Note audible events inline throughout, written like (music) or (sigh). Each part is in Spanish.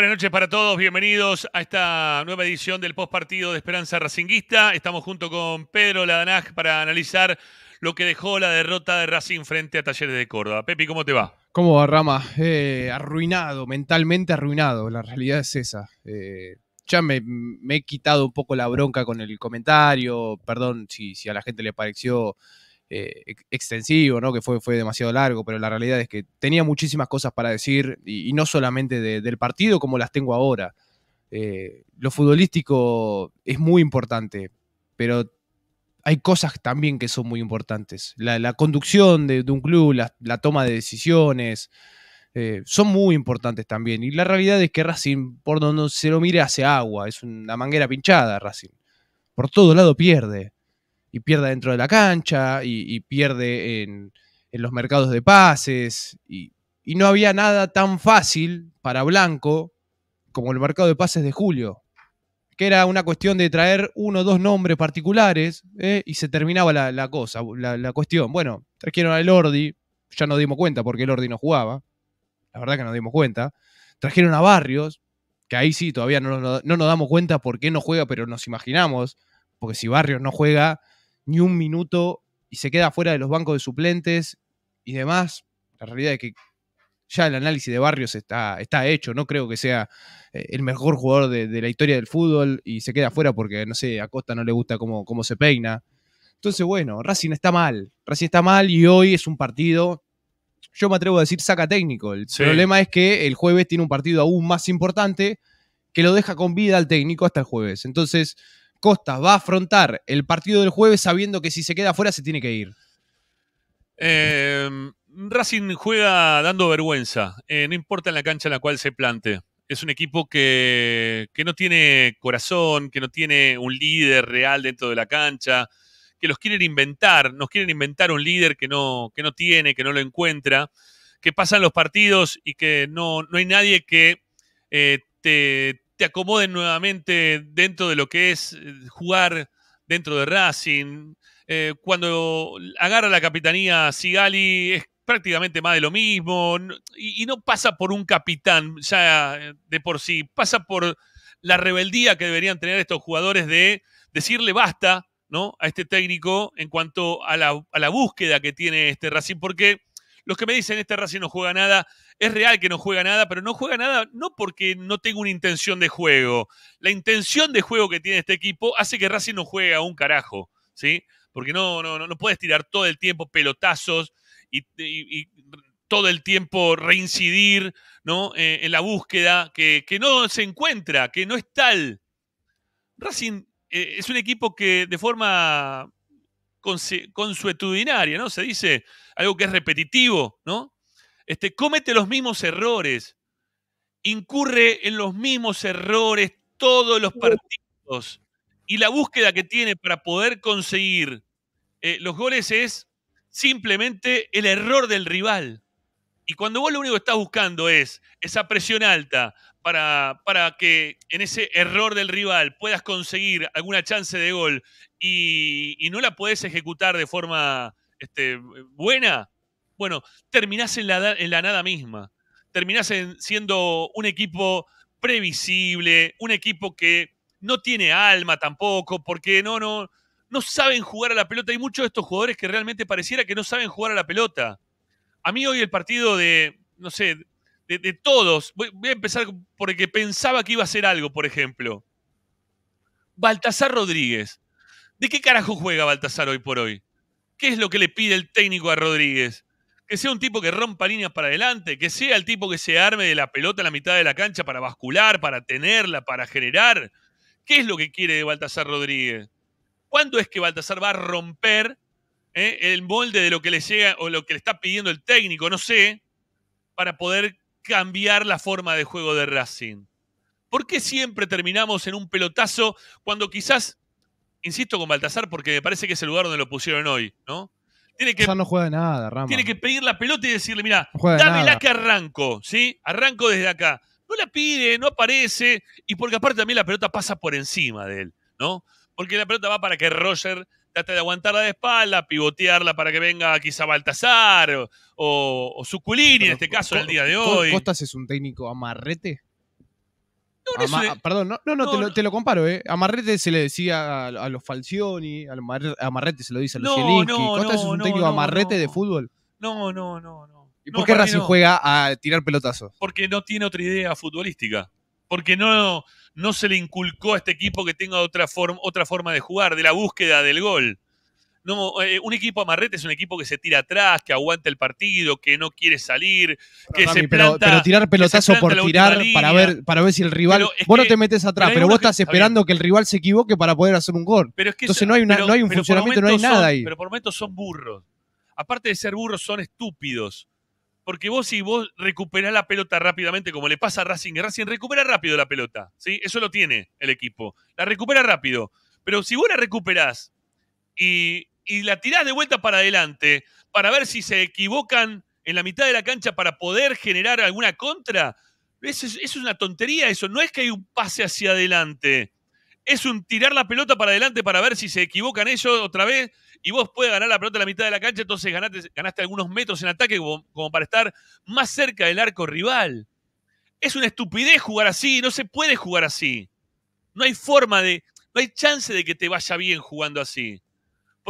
Buenas noches para todos, bienvenidos a esta nueva edición del post partido de Esperanza Racinguista. Estamos junto con Pedro Ladanaj para analizar lo que dejó la derrota de Racing frente a Talleres de Córdoba. Pepi, ¿cómo te va? ¿Cómo va, Rama? Eh, arruinado, mentalmente arruinado, la realidad es esa. Eh, ya me, he quitado un poco la bronca con el comentario, perdón si, si a la gente le pareció eh, extensivo, ¿no? que fue, fue demasiado largo, pero la realidad es que tenía muchísimas cosas para decir y, no solamente del partido como las tengo ahora. Eh, lo futbolístico es muy importante, pero hay cosas también que son muy importantes. La, conducción de, un club, la, toma de decisiones, eh, son muy importantes también. Y la realidad es que Racing, por donde se lo mire, hace agua, es una manguera pinchada Racing. Por todo lado pierde y pierde dentro de la cancha y, pierde en, los mercados de pases y, no había nada tan fácil para Blanco como el mercado de pases de julio, que era una cuestión de traer uno o dos nombres particulares eh, y se terminaba la, cosa, la, cuestión. Bueno, trajeron a Lordi, ya no dimos cuenta porque Lordi no jugaba, la verdad que nos dimos cuenta. Trajeron a Barrios, que ahí sí todavía no, no nos damos cuenta por qué no juega, pero nos imaginamos porque si Barrios no juega, ni un minuto y se queda fuera de los bancos de suplentes y demás. La realidad es que ya el análisis de Barrios está, está hecho, no creo que sea eh, el mejor jugador de, la historia del fútbol y se queda fuera porque, no sé, a Costa no le gusta cómo, cómo se peina. Entonces, bueno, Racing está mal, Racing está mal y hoy es un partido, yo me atrevo a decir, saca técnico. El problema es que el jueves tiene un partido aún más importante que lo deja con vida al técnico hasta el jueves. Entonces, Costa va a afrontar el partido del jueves sabiendo que si se queda afuera se tiene que ir? Eh, Racing juega dando vergüenza, eh, no importa en la cancha en la cual se plante. Es un equipo que, no tiene corazón, que no tiene un líder real dentro de la cancha, que los quieren inventar, nos quieren inventar un líder que no, que no tiene, que no lo encuentra, que pasan los partidos y que no, no hay nadie que eh, te, acomoden nuevamente dentro de lo que es eh, jugar dentro de Racing. Eh, cuando agarra la capitanía Sigali es prácticamente más de lo mismo y, no pasa por un capitán ya eh, de por sí, pasa por la rebeldía que deberían tener estos jugadores de decirle basta ¿no? a este técnico en cuanto a la, a la búsqueda que tiene este Racing, porque los que me dicen este Racing no juega nada es real que no juega nada, pero no juega nada no porque no tenga una intención de juego. La intención de juego que tiene este equipo hace que Racing no juegue a un carajo, ¿sí? Porque no, no, puedes tirar todo el tiempo pelotazos y, todo el tiempo reincidir ¿no? Eh, en la búsqueda, que, no se encuentra, que no es tal. Racing eh, es un equipo que de forma consuetudinaria, ¿no? Se dice algo que es repetitivo, ¿no? Este, comete los mismos errores, incurre en los mismos errores todos los partidos. Y la búsqueda que tiene para poder conseguir eh, los goles es simplemente el error del rival. Y cuando vos lo único que estás buscando es esa presión alta para, que en ese error del rival puedas conseguir alguna chance de gol y, no la puedes ejecutar de forma este, buena, bueno, terminás en la, en la nada misma. Terminás siendo un equipo previsible, un equipo que no tiene alma tampoco, porque no, no, no saben jugar a la pelota. Hay muchos de estos jugadores que realmente pareciera que no saben jugar a la pelota. A mí hoy el partido de, no sé, de, todos, voy, a empezar por el que pensaba que iba a ser algo, por ejemplo. Baltasar Rodríguez. ¿De qué carajo juega Baltasar hoy por hoy? ¿Qué es lo que le pide el técnico a Rodríguez? que sea un tipo que rompa líneas para adelante, que sea el tipo que se arme de la pelota en la mitad de la cancha para bascular, para tenerla, para generar. ¿Qué es lo que quiere de Baltasar Rodríguez? ¿Cuándo es que Baltasar va a romper eh, el molde de lo que le llega o lo que le está pidiendo el técnico? No sé, para poder cambiar la forma de juego de Racing. ¿Por qué siempre terminamos en un pelotazo cuando quizás, insisto con Baltasar, porque me parece que es el lugar donde lo pusieron hoy, ¿no? Tiene que, no juega nada, Tiene que pedir la pelota y decirle, mira, dame la que arranco, ¿sí? Arranco desde acá. No la pide, no aparece, y porque aparte también la pelota pasa por encima de él, ¿no? Porque la pelota va para que Roger trate de aguantarla de espalda, pivotearla para que venga quizá Baltasar o, Suculini, en este caso, el día de hoy. ¿Costas es un técnico amarrete? E perdón, no, no, te, lo, comparo, ¿eh? Amarrete se le decía a, los Falcioni, a Amarrete se lo dice a los ¿Cuántas Costa es un técnico amarrete de fútbol. No, no, no, no. ¿Y por qué Racing juega a tirar pelotazos? Porque no tiene otra idea futbolística. Porque no, no se le inculcó a este equipo que tenga otra, forma otra forma de jugar, de la búsqueda del gol. No, eh, un equipo amarrete es un equipo que se tira atrás, que aguanta el partido, que no quiere salir, pero, que se planta, pero, tirar pelotazo por tirar para ver, para ver si el rival. Vos no te metes atrás, pero, vos estás esperando que el rival se equivoque para poder hacer un gol. Pero que Entonces no hay, un funcionamiento, no hay nada ahí. Pero por momentos son burros. Aparte de ser burros, son estúpidos. Porque vos si vos recuperás la pelota rápidamente, como le pasa a Racing, Racing recupera rápido la pelota, ¿sí? Eso lo tiene el equipo. La recupera rápido. Pero si vos la recuperás y y la tirás de vuelta para adelante para ver si se equivocan en la mitad de la cancha para poder generar alguna contra. Eso es, una tontería, eso. No es que hay un pase hacia adelante. Es un tirar la pelota para adelante para ver si se equivocan ellos otra vez y vos puedes ganar la pelota en la mitad de la cancha, entonces ganaste, ganaste algunos metros en ataque como para estar más cerca del arco rival. Es una estupidez jugar así, no se puede jugar así. No hay forma de, no hay chance de que te vaya bien jugando así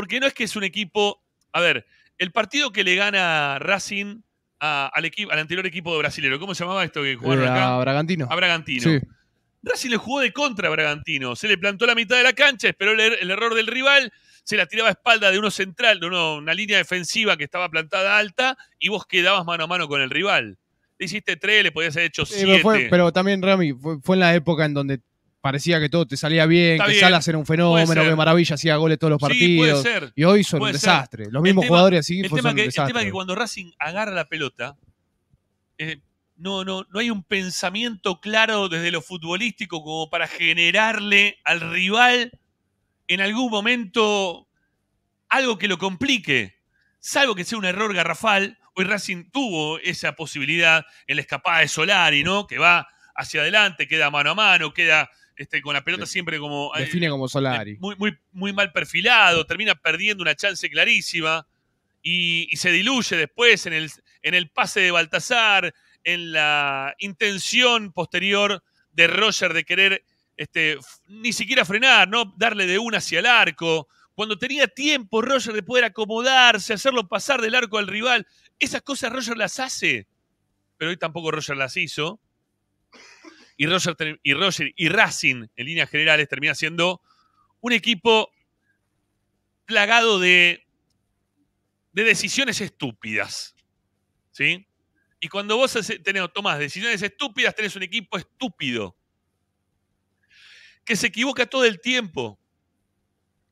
porque no es que es un equipo. A ver, el partido que le gana Racing al, anterior equipo de brasilero, ¿cómo se llamaba esto que jugaron eh, acá? A Bragantino. A Bragantino. Sí. Racing le jugó de contra a Bragantino. Se le plantó la mitad de la cancha, esperó er-, el, error del rival, se la tiraba a espalda de uno central, de una línea defensiva que estaba plantada alta, y vos quedabas mano a mano con el rival. Le hiciste tres, le podías haber hecho siete. pero, también, Rami, fue, en la época en donde parecía que todo te salía bien, que Salas era un fenómeno, que Maravilla hacía goles todos los partidos. Y hoy son un desastre. Los mismos jugadores así el tema, que, el tema que cuando Racing agarra la pelota, eh, no, no, no hay un pensamiento claro desde lo futbolístico como para generarle al rival en algún momento algo que lo complique. Salvo que sea un error garrafal, hoy Racing tuvo esa posibilidad en la escapada de Solari, ¿no? Que va hacia adelante, queda mano a mano, queda este, con la pelota siempre como. Eh, define como Solari. Muy, muy, muy mal perfilado, termina perdiendo una chance clarísima y, se diluye después en el, en el pase de Baltasar, en la intención posterior de Roger de querer este, ni siquiera frenar, ¿no? Darle de una hacia el arco. Cuando tenía tiempo Roger de poder acomodarse, hacerlo pasar del arco al rival. Esas cosas Roger las hace, pero hoy tampoco Roger las hizo y Roger, y Racing, en líneas generales, termina siendo un equipo plagado de, de decisiones estúpidas. ¿Sí? Y cuando vos tenés, tomás decisiones estúpidas, tenés un equipo estúpido. Que se equivoca todo el tiempo.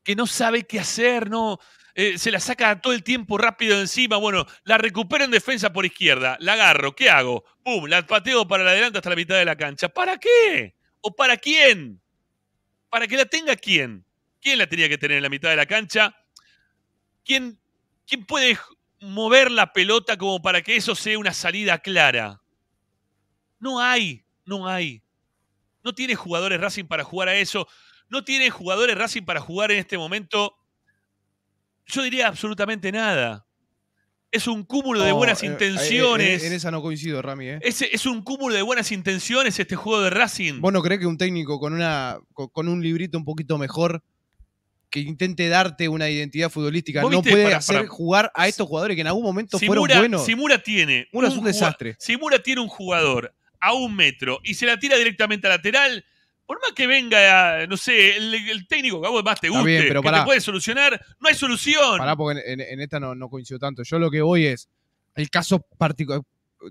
Que no sabe qué hacer, no, eh, se la saca todo el tiempo rápido encima. Bueno, la recupero en defensa por izquierda, la agarro, ¿qué hago? ¡Bum! La pateo para la adelante hasta la mitad de la cancha. ¿Para qué? ¿O para quién? ¿Para que la tenga quién? ¿Quién la tenía que tener en la mitad de la cancha? ¿Quién, quién puede mover la pelota como para que eso sea una salida clara? No hay, no hay. No tiene jugadores Racing para jugar a eso. No tiene jugadores Racing para jugar en este momento yo diría absolutamente nada. Es un cúmulo de buenas eh, eh, intenciones. En, esa no coincido, Rami. ¿eh? Es, un cúmulo de buenas intenciones este juego de Racing. ¿Vos no que un técnico con, una, con, un librito un poquito mejor que intente darte una identidad futbolística no puede hacer jugar a estos jugadores que en algún momento fueron buenos? Simura tiene. desastre. Simura tiene un jugador a un metro y se la tira directamente a lateral por más que venga, no sé, el, técnico que a vos más te guste, pero que te puede solucionar, no hay solución. Pará, porque en, esta no, coincido tanto. Yo lo que voy es, el caso particular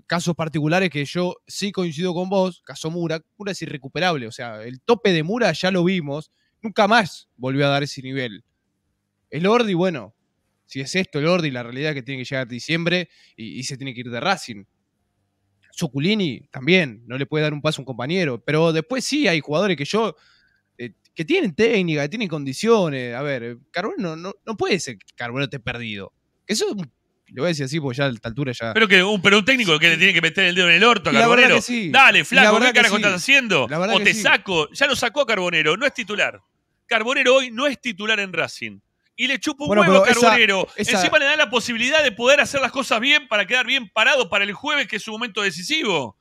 casos particulares que yo sí coincido con vos, caso Mura, Mura es irrecuperable, o sea, el tope de Mura ya lo vimos, nunca más volvió a dar ese nivel. El Ordi, bueno, si es esto el Ordi, la realidad es que tiene que llegar a diciembre y se tiene que ir de Racing. Suculini también, no le puede dar un paso a un compañero, pero después sí hay jugadores que yo, eh, que tienen técnica, que tienen condiciones, a ver, Carbonero no, no, puede ser que Carbonero esté perdido. Eso mm, lo voy a decir así, porque ya a esta altura ya. Pero que un, pero técnico que le tiene que meter el dedo en el orto a Carbonero. Dale, flaco, ¿qué carajo estás haciendo? O te saco. Ya lo sacó Carbonero, no es titular. Carbonero hoy no es titular en Racing y le chupa un bueno, a carbonero. Encima le da la posibilidad de poder hacer las cosas bien para quedar bien parado para el jueves, que es su momento decisivo.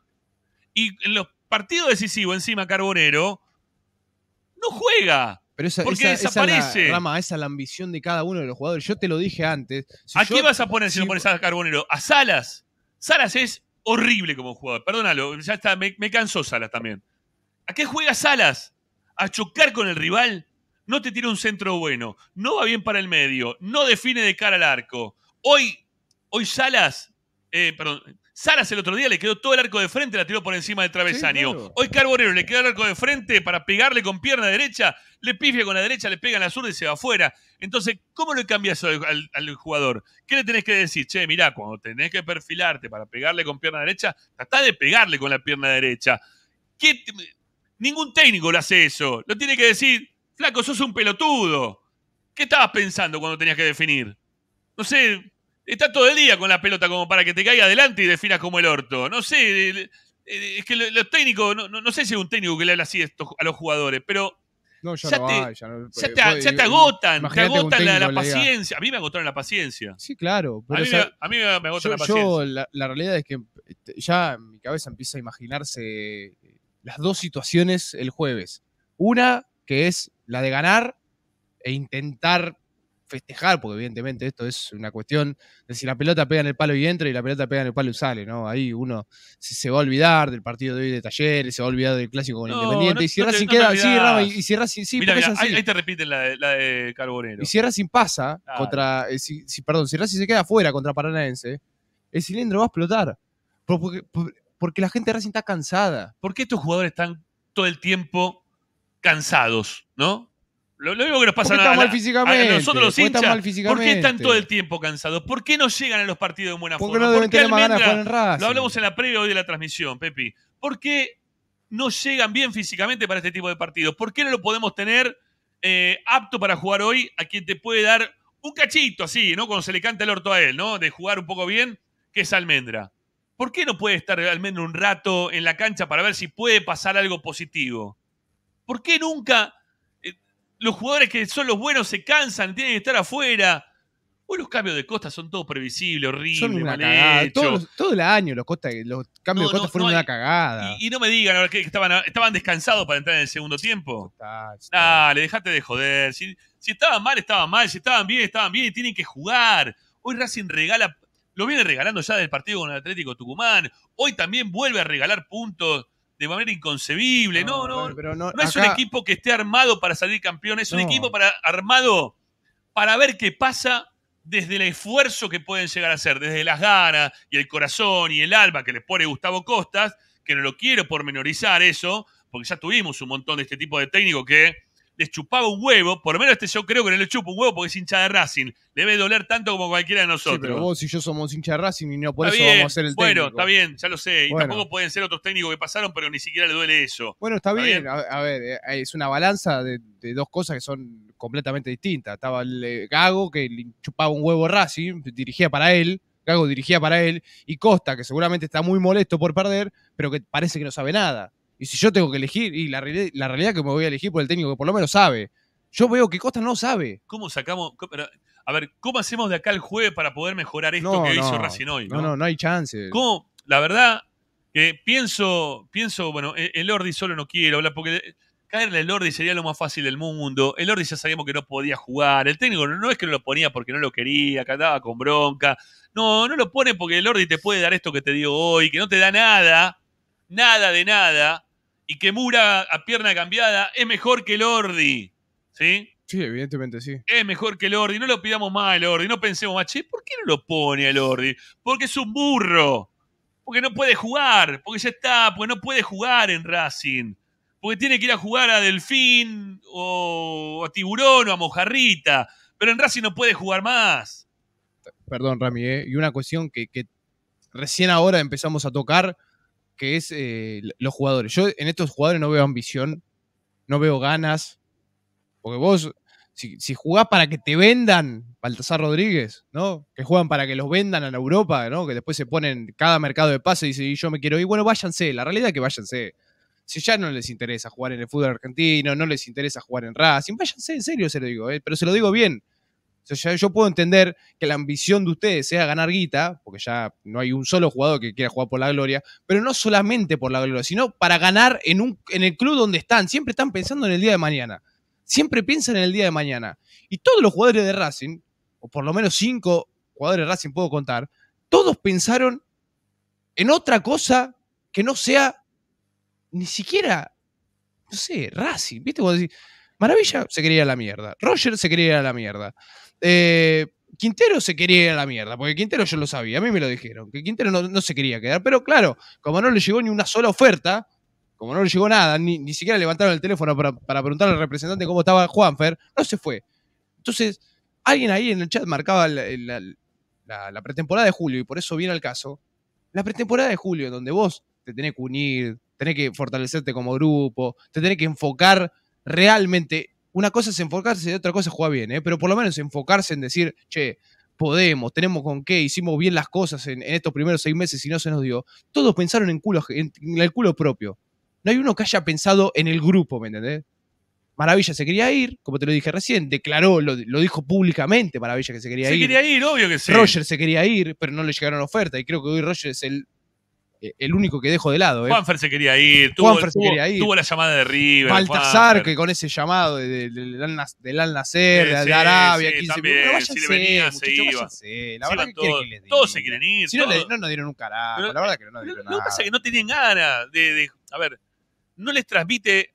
Y en los partidos decisivos, encima Carbonero, no juega. porque desaparece. Esa es la, ambición de cada uno de los jugadores. Yo te lo dije antes. ¿A qué vas a poner si, no pones a Carbonero? A Salas. Salas es horrible como jugador. Perdónalo, ya está, me, me cansó Salas también. ¿A qué juega Salas? ¿A chocar con el rival? no te tira un centro bueno, no va bien para el medio, no define de cara al arco. Hoy, hoy Salas, eh, perdón, Salas el otro día le quedó todo el arco de frente, la tiró por encima del travesaño. Hoy Carbonero le quedó el arco de frente para pegarle con pierna derecha, le pifia con la derecha, le pega en la zurda y se va afuera. Entonces, ¿cómo le cambias al, al, jugador? ¿Qué le tenés que decir? Che, mirá, cuando tenés que perfilarte para pegarle con pierna derecha, tratá de pegarle con la pierna derecha. Ningún técnico lo hace eso. Lo tiene que decir Flaco, sos un pelotudo. ¿Qué estabas pensando cuando tenías que definir? No sé, estás todo el día con la pelota como para que te caiga adelante y definas como el orto. No sé, es que los técnicos, no, sé si es un técnico que le habla así a los jugadores, pero no, ya, te, ya, te, agotan, te agotan la, paciencia. A mí me agotaron la paciencia. Sí, claro. a, mí, me, la paciencia. Yo, la, realidad es que ya mi cabeza empieza a imaginarse eh, las dos situaciones el jueves. Una que es la de ganar e intentar festejar, porque evidentemente esto es una cuestión de si la pelota pega en el palo y entra y la pelota pega en el palo y sale, ¿no? Ahí uno se, va a olvidar del partido de hoy de Talleres, se va a olvidar del clásico con Independiente. y si Racing queda, sí, Rama, y, si Racing, ahí, te repiten la de, Carbonero. Y si Racing pasa contra, eh, si, perdón, si se queda afuera contra Paranaense, el cilindro va a explotar. Porque, porque la gente de Racing está cansada. ¿Por qué estos jugadores están todo el tiempo cansados, ¿no? Lo, mismo que nos pasa a, mal físicamente, nosotros Mal físicamente. ¿Por qué están todo el tiempo cansados? ¿Por qué no llegan a los partidos de buena forma? No ¿Por qué Lo hablamos en la previa hoy de la transmisión, Pepi. ¿Por qué no llegan bien físicamente para este tipo de partidos? ¿Por qué no lo podemos tener eh, apto para jugar hoy a quien te puede dar un cachito así, ¿no? Cuando se le canta el orto a él, ¿no? De jugar un poco bien, que es Almendra. ¿Por qué no puede estar Almendra un rato en la cancha para ver si puede pasar algo positivo? ¿Por qué nunca eh, los jugadores que son los buenos se cansan, tienen que estar afuera? Hoy los cambios de costas son todos previsibles, horribles, son una Todo, el año los, costa, los cambios de costas fueron una cagada. Y, no me digan ahora que estaban, descansados para entrar en el segundo tiempo. Dale, dejate de joder. Si, si, estaban mal, estaban mal. Si estaban bien, estaban bien. Y tienen que jugar. Hoy Racing regala, lo viene regalando ya del partido con el Atlético Tucumán. Hoy también vuelve a regalar puntos de manera inconcebible. No, no, no, es un equipo que esté armado para salir campeón, es un equipo para, armado para ver qué pasa desde el esfuerzo que pueden llegar a hacer, desde las ganas y el corazón y el alma que les pone Gustavo Costas, que no lo quiero pormenorizar eso, porque ya tuvimos un montón de este tipo de técnico que les chupaba un huevo, por lo menos este yo creo que no le chupa un huevo porque es hincha de Racing. Le debe doler tanto como cualquiera de nosotros. Sí, pero vos y yo somos hincha de Racing y no por eso vamos a ser el técnico. Bueno, está bien, ya lo sé. Y tampoco pueden ser otros técnicos que pasaron, pero ni siquiera le duele eso. Bueno, está, bien. A, ver, eh, es una balanza de, dos cosas que son completamente distintas. Estaba el eh, Gago que le chupaba un huevo Racing, dirigía para él. Gago dirigía para él y Costa, que seguramente está muy molesto por perder, pero que parece que no sabe nada. Y si yo tengo que elegir, y la, realidad, que me voy a elegir por el técnico que por lo menos sabe. Yo veo que Costa no sabe. ¿Cómo sacamos? a ver, ¿cómo hacemos de acá el jueves para poder mejorar esto que hizo Racing ¿no? no, no, hay chance. ¿Cómo? La verdad, que pienso, pienso, bueno, e-, el Lordi solo no quiero hablar porque caerle el Lordi sería lo más fácil del mundo. El Lordi ya sabíamos que no podía jugar. El técnico no, es que no lo ponía porque no lo quería, que andaba con bronca. No, no lo pone porque el Ordi te puede dar esto que te digo hoy, que no te da nada, nada de nada y que Mura a pierna cambiada es mejor que Ordi, ¿Sí? Sí, evidentemente sí. Es mejor que el Ordi, No lo pidamos más el Ordi, No pensemos más, ¿por qué no lo pone al Ordi? Porque es un burro. Porque no puede jugar. Porque ya está. Porque no puede jugar en Racing. Porque tiene que ir a jugar a Delfín o a Tiburón o a Mojarrita. Pero en Racing no puede jugar más. Perdón, Rami. ¿eh? Y una cuestión que recién ahora empezamos a tocar que es eh, los jugadores. Yo en estos jugadores no veo ambición, no veo ganas, porque vos, si, si jugás para que te vendan, Baltasar Rodríguez, ¿no? Que juegan para que los vendan a Europa, ¿no? Que después se ponen cada mercado de pase y dicen, yo me quiero ir, bueno, váyanse, la realidad es que váyanse. Si ya no les interesa jugar en el fútbol argentino, no les interesa jugar en Racing, váyanse, en serio se lo digo, eh, pero se lo digo bien yo puedo entender que la ambición de ustedes sea ganar guita, porque ya no hay un solo jugador que quiera jugar por la gloria, pero no solamente por la gloria, sino para ganar en, un, en el club donde están. Siempre están pensando en el día de mañana. Siempre piensan en el día de mañana. Y todos los jugadores de Racing, o por lo menos cinco jugadores de Racing puedo contar, todos pensaron en otra cosa que no sea ni siquiera, no sé, Racing. ¿Viste? Maravilla se quería la mierda. Roger se quería ir a la mierda. Eh, Quintero se quería ir a la mierda, porque Quintero yo lo sabía, a mí me lo dijeron, que Quintero no, se quería quedar, pero claro, como no le llegó ni una sola oferta, como no le llegó nada, ni, siquiera levantaron el teléfono para, para al representante cómo estaba Juanfer, no se fue. Entonces, alguien ahí en el chat marcaba la, pretemporada de julio, y por eso viene al caso, la pretemporada de julio, en donde vos te tenés que unir, tenés que fortalecerte como grupo, te tenés que enfocar realmente una cosa es enfocarse y otra cosa es jugar bien, ¿eh? pero por lo menos enfocarse en decir, che, podemos, tenemos con qué, hicimos bien las cosas en, estos primeros seis meses y no se nos dio. Todos pensaron en, culo, en, el culo propio. No hay uno que haya pensado en el grupo, ¿me entendés? Maravilla se quería ir, como te lo dije recién, declaró, lo, dijo públicamente Maravilla que se quería ir. Se quería ir, obvio que sí. Roger se quería ir, pero no le llegaron ofertas y creo que hoy Roger es el eh, el único que dejo de lado. ¿eh? Juanfer se quería ir, tuvo, Juanfer se quería ir. tuvo la llamada de River. Baltasar, que con ese llamado del de, Al Nacer, eh, de, Arabia, sí, 15 también, váyanse, venía, Váyanse. La verdad que, todo, les Todos se quieren ir. Si no, no, nos dieron un carajo, la verdad eh, que no nos dieron nada. Lo que pasa es que no tenían ganas de, a ver, no les transmite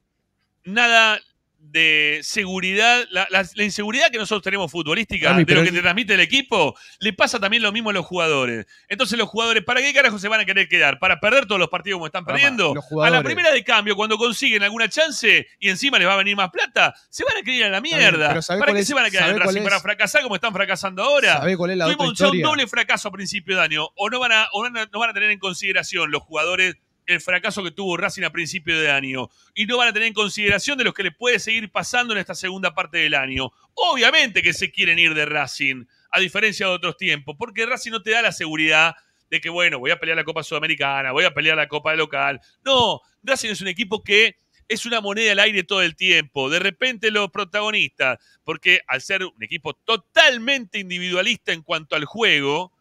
nada de seguridad, la, inseguridad que nosotros tenemos futbolística, de lo que te transmite el equipo, le pasa también lo mismo a los jugadores. Entonces los jugadores, ¿para qué carajo se van a querer quedar? ¿Para perder todos los partidos como están perdiendo? a la primera de cambio, cuando consiguen alguna chance y encima les va a venir más plata, se van a querer ir a la mierda. ¿Para qué se van a quedar ¿Para fracasar como están fracasando ahora? Cuál es la un doble fracaso a principio de año. O no van a, no van a tener en consideración los jugadores el fracaso que tuvo Racing a principio de año y no van a tener en consideración de los que le puede seguir pasando en esta segunda parte del año. Obviamente que se quieren ir de Racing, a diferencia de otros tiempos, porque Racing no te da la seguridad de que, bueno, voy a pelear la Copa Sudamericana, voy a pelear la Copa Local. No, Racing es un equipo que es una moneda al aire todo el tiempo. De repente los protagonistas, porque al ser un equipo totalmente individualista en cuanto al juego,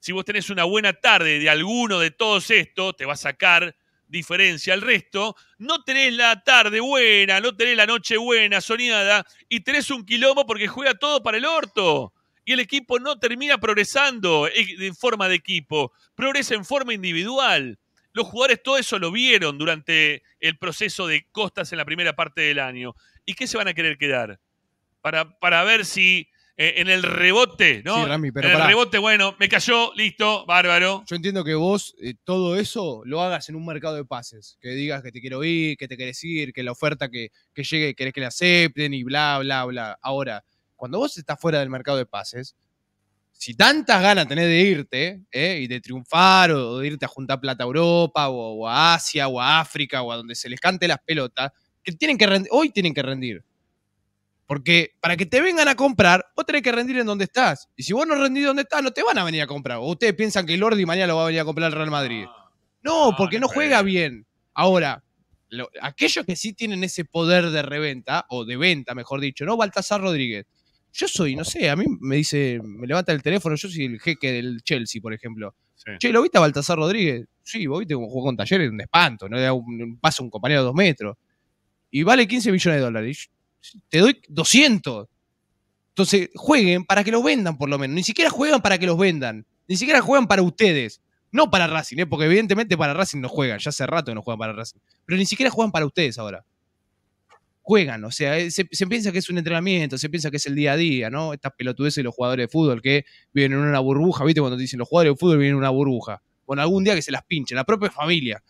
si vos tenés una buena tarde de alguno de todos estos, te va a sacar diferencia al resto, no tenés la tarde buena, no tenés la noche buena, soñada, y tenés un quilombo porque juega todo para el orto. Y el equipo no termina progresando e-, en forma de equipo, progresa en forma individual. Los jugadores todo eso lo vieron durante el proceso de costas en la primera parte del año. ¿Y qué se van a querer quedar? Para, para ver si eh, en el rebote, ¿no? pero en el rebote, bueno, me cayó, listo, bárbaro. Yo entiendo que vos eh, todo eso lo hagas en un mercado de pases. Que digas que te quiero ir, que te querés ir, que la oferta que, que llegue querés que la acepten y bla, bla, bla. Ahora, cuando vos estás fuera del mercado de pases, si tantas ganas tenés de irte eh, y de triunfar o de irte a juntar plata a Europa o, a Asia o a África o a donde se les cante las pelotas, que tienen que hoy tienen que rendir. Porque para que te vengan a comprar, vos tenés que rendir en donde estás. Y si vos no rendís donde estás, no te van a venir a comprar. O ustedes piensan que Lordi mañana lo va a venir a comprar al Real Madrid. Ah. No, ah, porque no, juega bien. Ahora, aquellos que sí tienen ese poder de reventa, o de venta, mejor dicho, ¿no? Baltasar Rodríguez. Yo soy, no sé, a mí me dice, me levanta el teléfono, yo soy el jeque del Chelsea, por ejemplo. Che, ¿lo viste a Baltasar Rodríguez? Sí, vos viste como jugó con Talleres, un espanto, ¿no? Le da un, un paso a un compañero de dos metros. Y vale 15 millones de dólares te doy 200. Entonces, jueguen para que los vendan, por lo menos. Ni siquiera juegan para que los vendan. Ni siquiera juegan para ustedes. No para Racing, ¿eh? porque evidentemente para Racing no juegan. Ya hace rato que no juegan para Racing. Pero ni siquiera juegan para ustedes ahora. Juegan, o sea, eh, se, piensa que es un entrenamiento, se piensa que es el día a día, ¿no? Estas pelotudeces de los jugadores de fútbol que viven en una burbuja, ¿viste? Cuando te dicen los jugadores de fútbol viven en una burbuja. con algún día que se las pinche la propia familia,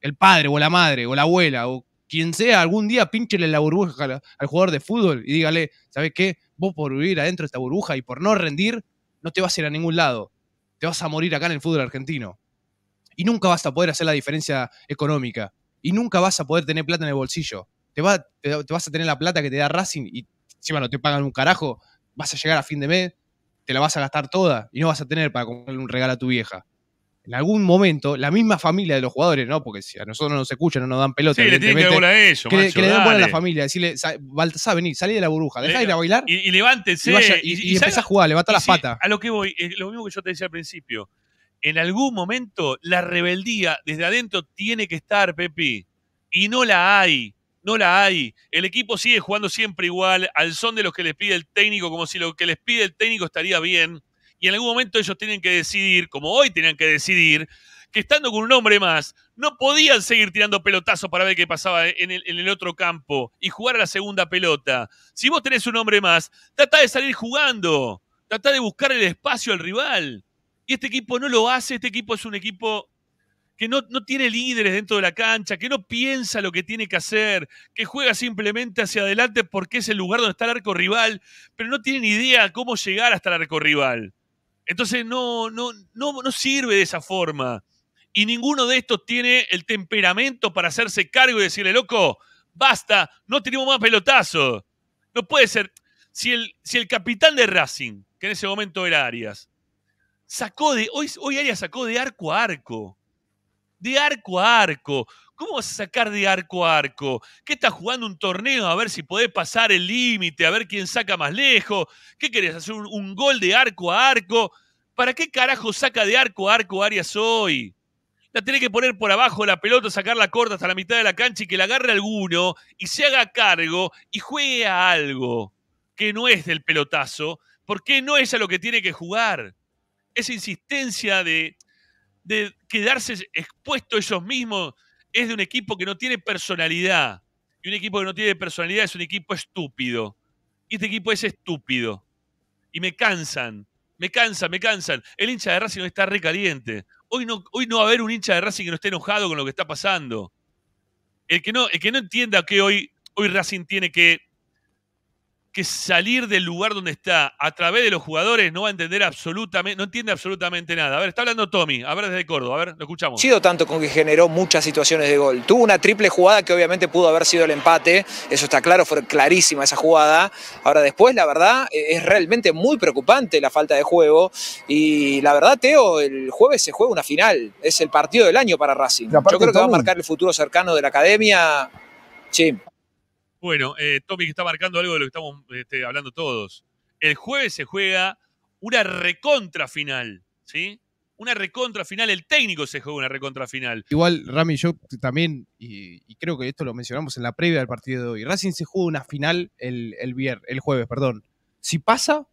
el padre o la madre o la abuela o quien sea, algún día pínchele la burbuja al, jugador de fútbol y dígale, ¿sabes qué? Vos por vivir adentro de esta burbuja y por no rendir, no te vas a ir a ningún lado. Te vas a morir acá en el fútbol argentino. Y nunca vas a poder hacer la diferencia económica. Y nunca vas a poder tener plata en el bolsillo. Te, va, vas a tener la plata que te da Racing y encima no te pagan un carajo. Vas a llegar a fin de mes, te la vas a gastar toda y no vas a tener para comprarle un regalo a tu vieja en algún momento, la misma familia de los jugadores, ¿no? Porque si a nosotros no nos escuchan, no nos dan pelota. Sí, le tienen que dar a Que, le den bola a la familia, decirle, Baltasar, vení, salí de la burbuja, dejá eh, de ir a bailar. Y, y levántense. Y, empieza a jugar, levanta las patas. A lo que voy, lo mismo que yo te decía al principio. En algún momento, la rebeldía desde adentro tiene que estar, Pepi. Y no la hay. No la hay. El equipo sigue jugando siempre igual, al son de los que les pide el técnico, como si lo que les pide el técnico estaría bien y en algún momento ellos tienen que decidir, como hoy tenían que decidir, que estando con un hombre más, no podían seguir tirando pelotazos para ver qué pasaba en el, otro campo y jugar a la segunda pelota. Si vos tenés un hombre más, tratá de salir jugando, tratá de buscar el espacio al rival. Y este equipo no lo hace, este equipo es un equipo que no, tiene líderes dentro de la cancha, que no piensa lo que tiene que hacer, que juega simplemente hacia adelante porque es el lugar donde está el arco rival, pero no tiene ni idea cómo llegar hasta el arco rival. Entonces no, no, no, no sirve de esa forma. Y ninguno de estos tiene el temperamento para hacerse cargo y decirle, loco, basta, no tenemos más pelotazo No puede ser. Si el, si el capitán de Racing, que en ese momento era Arias, sacó de. Hoy, hoy Arias sacó de arco a arco. De arco a arco. ¿Cómo vas a sacar de arco a arco? ¿Qué estás jugando un torneo a ver si podés pasar el límite, a ver quién saca más lejos? ¿Qué querés hacer un, gol de arco a arco? ¿Para qué carajo saca de arco a arco Arias hoy? La tenés que poner por abajo la pelota, sacarla corta hasta la mitad de la cancha y que la agarre alguno y se haga cargo y juegue a algo que no es del pelotazo, porque no es a lo que tiene que jugar. Esa insistencia de, de quedarse expuesto ellos mismos es de un equipo que no tiene personalidad. Y un equipo que no tiene personalidad es un equipo estúpido. Y este equipo es estúpido. Y me cansan, me cansan, me cansan. El hincha de Racing está recaliente. Hoy no, hoy no va a haber un hincha de Racing que no esté enojado con lo que está pasando. El que no, el que no entienda que hoy, hoy Racing tiene que que salir del lugar donde está a través de los jugadores no va a entender absolutamente, no entiende absolutamente nada. A ver, está hablando Tommy, a ver desde Córdoba, a ver, lo escuchamos. Sido tanto con que generó muchas situaciones de gol. Tuvo una triple jugada que obviamente pudo haber sido el empate, eso está claro, fue clarísima esa jugada. Ahora después, la verdad, e, es realmente muy preocupante la falta de juego y la verdad, Teo, el jueves se juega una final, es el partido del año para Racing. Yo creo que va a marcar el futuro cercano de la academia. Sí. Bueno, eh, Tommy, que está marcando algo de lo que estamos este, hablando todos. El jueves se juega una recontra final, ¿sí? Una recontra final, el técnico se juega una recontra final. Igual, Rami, yo también, y, creo que esto lo mencionamos en la previa del partido de hoy, Racing se juega una final el, el, el jueves, perdón. Si pasa,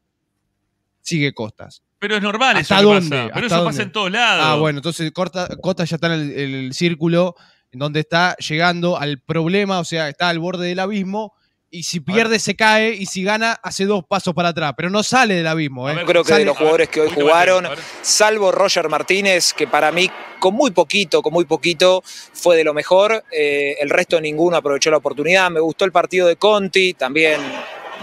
sigue Costas. Pero es normal está eso Pero eso pasa en todos lados. Ah, bueno, entonces Costas ya está en el, el círculo en donde está llegando al problema, o sea, está al borde del abismo. Y si pierde, se cae. Y si gana, hace dos pasos para atrás. Pero no sale del abismo. Yo ¿eh? creo que de los jugadores que hoy jugaron, ¿eh? salvo Roger Martínez, que para mí, con muy poquito, con muy poquito, fue de lo mejor. Eh, el resto, ninguno aprovechó la oportunidad. Me gustó el partido de Conti, también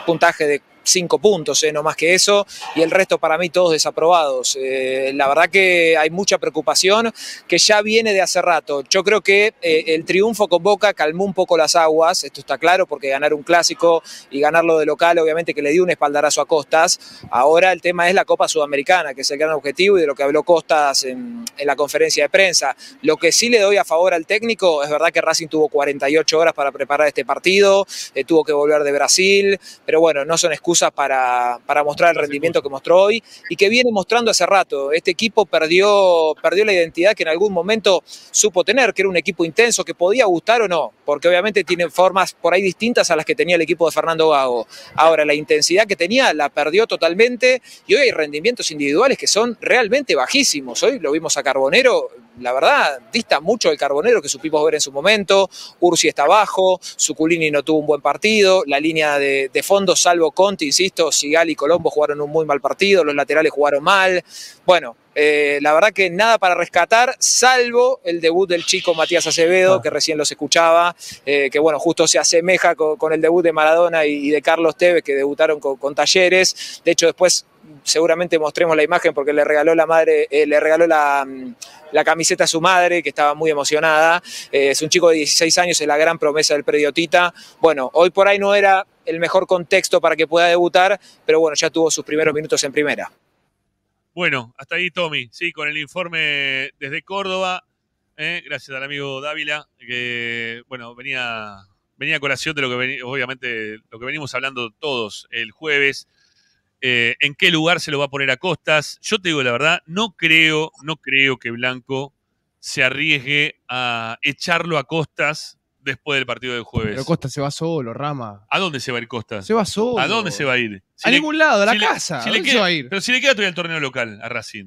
puntaje de cinco puntos, eh, no más que eso, y el resto para mí todos desaprobados. Eh, la verdad que hay mucha preocupación que ya viene de hace rato. Yo creo que eh, el triunfo con Boca calmó un poco las aguas, esto está claro, porque ganar un clásico y ganarlo de local, obviamente que le dio un espaldarazo a Costas. Ahora el tema es la Copa Sudamericana, que es el gran objetivo y de lo que habló Costas en la conferencia de prensa. Lo que sí le doy a favor al técnico, es verdad que Racing tuvo 48 horas para preparar este partido, tuvo que volver de Brasil, pero bueno, no son excusas para, para, mostrar el rendimiento que mostró hoy y que viene mostrando hace rato. Este equipo perdió, perdió la identidad que en algún momento supo tener, que era un equipo intenso, que podía gustar o no, porque obviamente tiene formas por ahí distintas a las que tenía el equipo de Fernando Gago. Ahora, la intensidad que tenía la perdió totalmente y hoy hay rendimientos individuales que son realmente bajísimos. Hoy lo vimos a Carbonero la verdad, dista mucho del Carbonero que supimos ver en su momento. Ursi está abajo, Suculini no tuvo un buen partido, la línea de, fondo, salvo Conti, insisto, Sigal y Colombo jugaron un muy mal partido, los laterales jugaron mal. Bueno, eh, la verdad que nada para rescatar, salvo el debut del chico Matías Acevedo, ah. que recién los escuchaba, eh, que bueno, justo se asemeja con, el debut de Maradona y, de Carlos Tevez, que debutaron con, Talleres. De hecho, después seguramente mostremos la imagen porque le regaló la madre, eh, le regaló mm, la, camiseta a su madre, que estaba muy emocionada. es un chico de 16 años, es la gran promesa del prediotita. Bueno, hoy por ahí no era el mejor contexto para que pueda debutar, pero bueno, ya tuvo sus primeros minutos en primera. Bueno, hasta ahí Tommy, sí, con el informe desde Córdoba. ¿eh? gracias al amigo Dávila, que bueno, venía, venía a colación de lo que obviamente lo que venimos hablando todos el jueves. Eh, ¿En qué lugar se lo va a poner a costas? Yo te digo la verdad, no creo, no creo que Blanco se arriesgue a echarlo a costas después del partido del jueves. Pero Costa se va solo, Rama. ¿A dónde se va a ir Costa? Se va solo. ¿A dónde se va a ir? a ningún lado, a la casa. ir? Pero si le queda todavía el torneo local a Racing.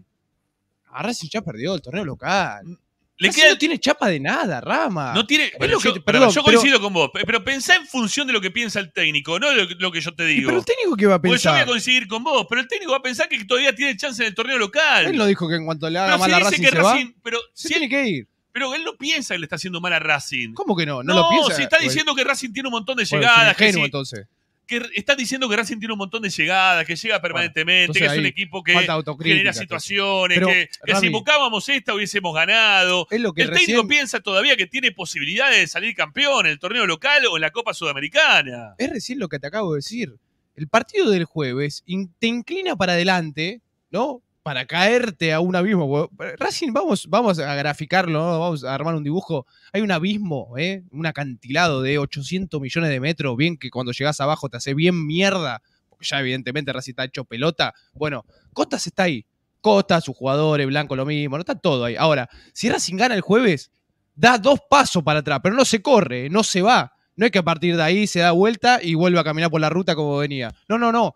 A Racing ya perdió el torneo local. Mm, le queda... no tiene chapa de nada, Rama. No tiene. yo, coincido con vos, pero pensá en función de lo que piensa el técnico, no lo, que yo te digo. Pero el técnico que va a pensar. yo voy a coincidir con vos, pero el técnico va a pensar que todavía tiene chance en el torneo local. Él lo dijo que en cuanto le haga mal a Racing, se va, pero tiene que ir. Pero él no piensa que le está haciendo mal a Racing. ¿Cómo que no? No, Si está diciendo que Racing tiene un montón de llegadas. Ingenuo, que entonces. Que está diciendo que Racing tiene un montón de llegadas, que llega permanentemente, que es un equipo que genera situaciones, que, si invocábamos esta hubiésemos ganado. Es lo que el piensa todavía que tiene posibilidades de salir campeón en el torneo local o en la Copa Sudamericana. Es recién lo que te acabo de decir. El partido del jueves te inclina para adelante, ¿no? para caerte a un abismo. Racing, vamos, vamos a graficarlo, vamos a armar un dibujo. Hay un abismo, ¿eh? un acantilado de 800 millones de metros, bien que cuando llegas abajo te hace bien mierda, porque ya evidentemente Racing está hecho pelota. Bueno, Costas está ahí. Costas, sus jugadores, Blanco lo mismo, no está todo ahí. Ahora, si Racing gana el jueves, da dos pasos para atrás, pero no se corre, no se va. No es que a partir de ahí se da vuelta y vuelve a caminar por la ruta como venía. No, no, no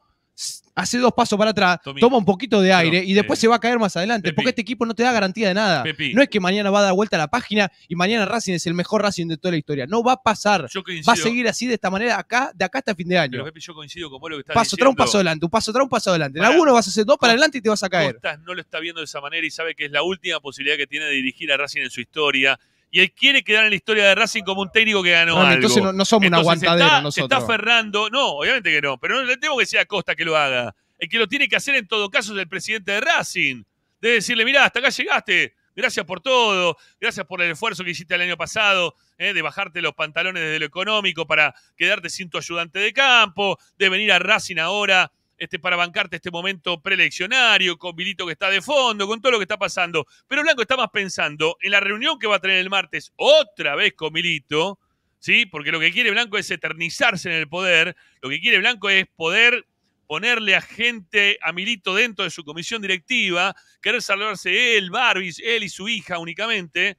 hace dos pasos para atrás, toma un poquito de aire y después eh, se va a caer más adelante. Porque este equipo no te da garantía de nada. No es que mañana va a dar vuelta a la página y mañana Racing es el mejor Racing de toda la historia. No va a pasar. Va a seguir así de esta manera acá, de acá hasta fin de año. yo coincido con vos lo que estás diciendo. un paso adelante, un paso atrás, un paso adelante. En alguno vas a hacer dos para adelante y te vas a caer. no lo está viendo de esa manera y sabe que es la última posibilidad que tiene de dirigir a Racing en su historia y él quiere quedar en la historia de Racing como un técnico que ganó algo. Entonces no, somos un aguantadero nosotros. está ferrando. no, obviamente que no, pero no le tengo que sea a Costa que lo haga. El que lo tiene que hacer en todo caso es el presidente de Racing. Debe decirle, mirá, hasta acá llegaste, gracias por todo, gracias por el esfuerzo que hiciste el año pasado, eh, de bajarte los pantalones desde lo económico para quedarte sin tu ayudante de campo, de venir a Racing ahora este, para bancarte este momento preleccionario, con Milito que está de fondo, con todo lo que está pasando. Pero Blanco está más pensando en la reunión que va a tener el martes otra vez con Milito, ¿sí? Porque lo que quiere Blanco es eternizarse en el poder, lo que quiere Blanco es poder ponerle a gente, a Milito dentro de su comisión directiva, querer salvarse él, Barbis, él y su hija únicamente.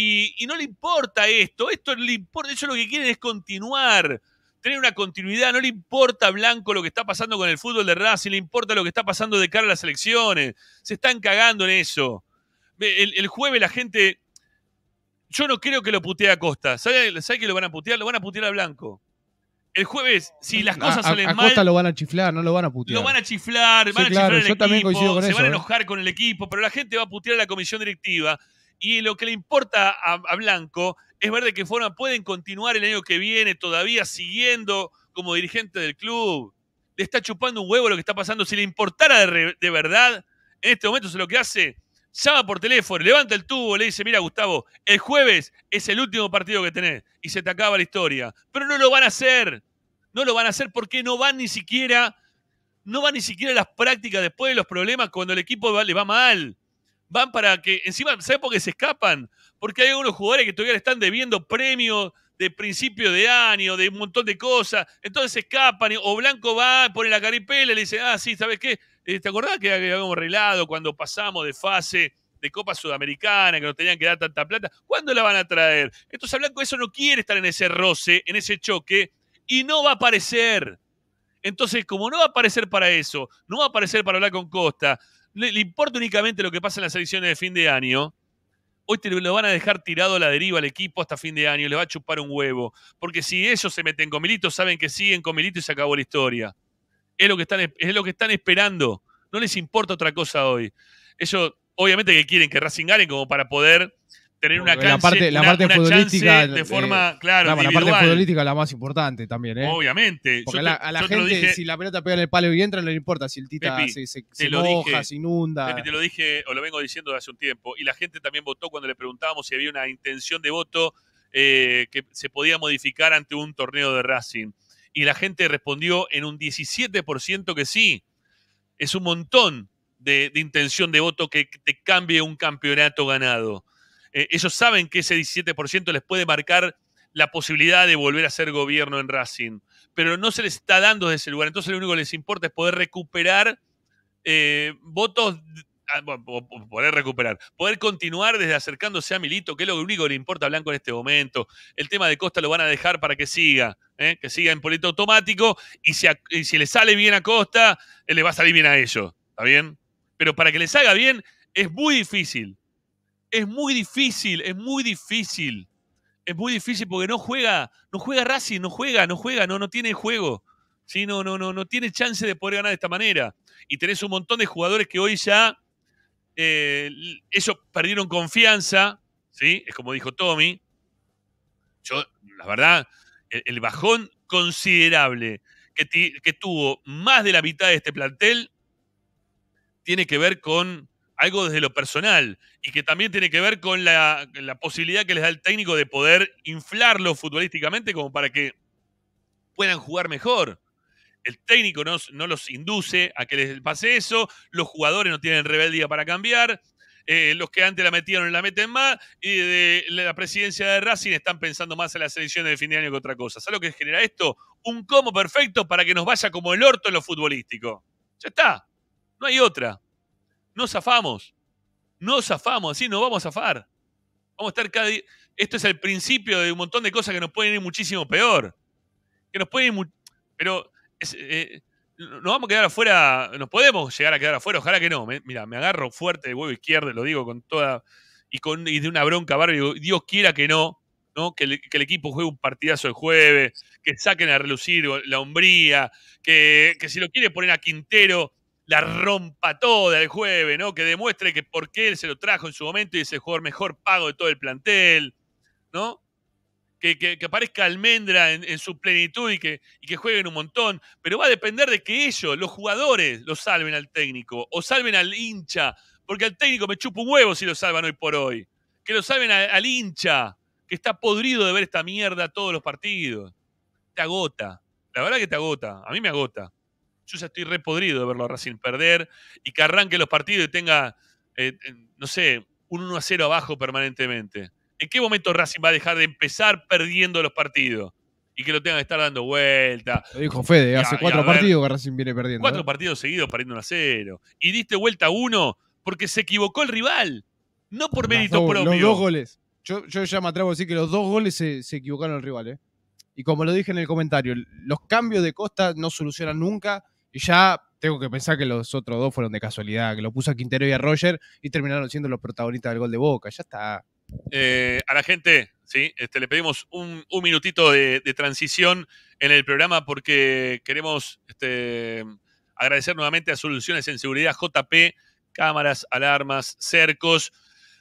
Y, no le importa esto, esto le importa, eso lo que quiere es continuar tener una continuidad. No le importa a Blanco lo que está pasando con el fútbol de Racing, le importa lo que está pasando de cara a las elecciones. Se están cagando en eso. El, jueves la gente. Yo no creo que lo putee a Costa. sabes que lo van a putear? Lo van a putear a Blanco. El jueves, si las cosas salen mal... a Costa lo van a chiflar, no lo van a putear. Lo van a chiflar, van a claro, chiflar el equipo, se eso, van a ¿eh? enojar con el equipo, pero la gente va a putear a la comisión directiva. Y lo que le importa a Blanco es ver de qué forma pueden continuar el año que viene todavía siguiendo como dirigente del club. Le está chupando un huevo lo que está pasando. Si le importara de, verdad, en este momento es lo que hace, llama por teléfono, levanta el tubo, le dice, mira Gustavo, el jueves es el último partido que tenés y se te acaba la historia. Pero no lo van a hacer. No lo van a hacer porque no van ni siquiera, no van ni siquiera a las prácticas después de los problemas cuando el equipo le va mal. Van para que, encima, ¿sabes por qué se escapan? porque hay algunos jugadores que todavía le están debiendo premios de principio de año, de un montón de cosas. Entonces escapan, o Blanco va, pone la caripela y le dice, ah, sí, ¿sabes qué? Eh, ¿Te acordás que habíamos arreglado cuando pasamos de fase de Copa Sudamericana, que nos tenían que dar tanta plata? ¿Cuándo la van a traer? Entonces Blanco eso no quiere estar en ese roce, en ese choque, y no va a aparecer. Entonces, como no va a aparecer para eso, no va a aparecer para hablar con Costa, le, importa únicamente lo que pasa en las elecciones de fin de año, hoy te lo van a dejar tirado a la deriva al equipo hasta fin de año, les va a chupar un huevo. Porque si ellos se meten con Milito, saben que siguen con y se acabó la historia. Es lo que están, es lo que están esperando. No les importa otra cosa hoy. Ellos, obviamente que quieren que Racing como para poder tener una la parte, la parte futbolística de forma, claro, la parte futbolística es la más importante también, ¿eh? Obviamente. a la, gente, si la pelota pega en el palo y entra, no le importa si el Tita se, se, se moja, se inunda. te lo dije, o lo vengo diciendo hace un tiempo, y la gente también votó cuando le preguntábamos si había una intención de voto eh, que se podía modificar ante un torneo de Racing. Y la gente respondió en un 17% que sí. Es un montón de intención de voto que te cambie un campeonato ganado. Eh, ellos saben que ese 17% les puede marcar la posibilidad de volver a ser gobierno en Racing, pero no se les está dando desde ese lugar. Entonces lo único que les importa es poder recuperar eh, votos, ah, poder recuperar, poder continuar desde acercándose a Milito, que es lo único que le importa a Blanco en este momento. El tema de Costa lo van a dejar para que siga, ¿eh? que siga en Político automático, y si, si le sale bien a Costa, le va a salir bien a ellos, ¿está bien? Pero para que les salga bien es muy difícil es muy difícil, es muy difícil. Es muy difícil porque no juega, no juega Racing, no juega, no juega, no, no tiene juego. ¿sí? No, no, no, no tiene chance de poder ganar de esta manera. Y tenés un montón de jugadores que hoy ya eh, perdieron confianza, ¿sí? Es como dijo Tommy. Yo, la verdad, el, bajón considerable que tuvo más de la mitad de este plantel tiene que ver con algo desde lo personal y que también tiene que ver con la, posibilidad que les da el técnico de poder inflarlo futbolísticamente como para que puedan jugar mejor. El técnico no, los induce a que les pase eso, los jugadores no tienen rebeldía para cambiar, eh, los que antes la metieron la meten más y de la presidencia de Racing están pensando más en las elecciones de fin de año que otra cosa. ¿Sabes lo que genera esto? Un como perfecto para que nos vaya como el orto en lo futbolístico. Ya está, no hay otra. No zafamos. No zafamos, así no vamos a zafar. Vamos a estar cada Esto es el principio de un montón de cosas que nos pueden ir muchísimo peor. Que nos pueden ir. Pero eh, nos vamos a quedar afuera. Nos podemos llegar a quedar afuera, ojalá que no. mira, me agarro fuerte de huevo izquierdo, lo digo con toda. Y, con, y de una bronca, barrio. Dios quiera que no. ¿no? Que, el, equipo juegue un partidazo el jueves, que saquen a relucir la hombría, que, que si lo quiere poner a Quintero la rompa toda el jueves, ¿no? Que demuestre que por qué él se lo trajo en su momento y es el jugador mejor pago de todo el plantel, ¿no? Que, que, aparezca Almendra en, su plenitud y que, y que jueguen un montón, pero va a depender de que ellos, los jugadores, lo salven al técnico o salven al hincha, porque al técnico me chupa un huevo si lo salvan hoy por hoy. Que lo salven al hincha, que está podrido de ver esta mierda todos los partidos. Te agota, la verdad que te agota, a mí me agota. Yo ya estoy repodrido de verlo a Racing perder y que arranque los partidos y tenga, eh, no sé, un 1 a 0 abajo permanentemente. ¿En qué momento Racing va a dejar de empezar perdiendo los partidos? Y que lo tengan que estar dando vuelta. Lo dijo Fede, hace cuatro partidos que Racing viene perdiendo. Cuatro ¿eh? partidos seguidos perdiendo 1 a 0. Y diste vuelta a uno porque se equivocó el rival. No por mérito propio. Los dos goles. Yo, ya me atrevo a decir que los dos goles se, se equivocaron el rival, ¿eh? Y como lo dije en el comentario, los cambios de Costa no solucionan nunca ya tengo que pensar que los otros dos fueron de casualidad, que lo puso a Quintero y a Roger y terminaron siendo los protagonistas del gol de Boca. Ya está. Eh, a la gente, sí, este, le pedimos un, minutito de, transición en el programa porque queremos este, agradecer nuevamente a Soluciones en Seguridad JP, cámaras, alarmas, cercos.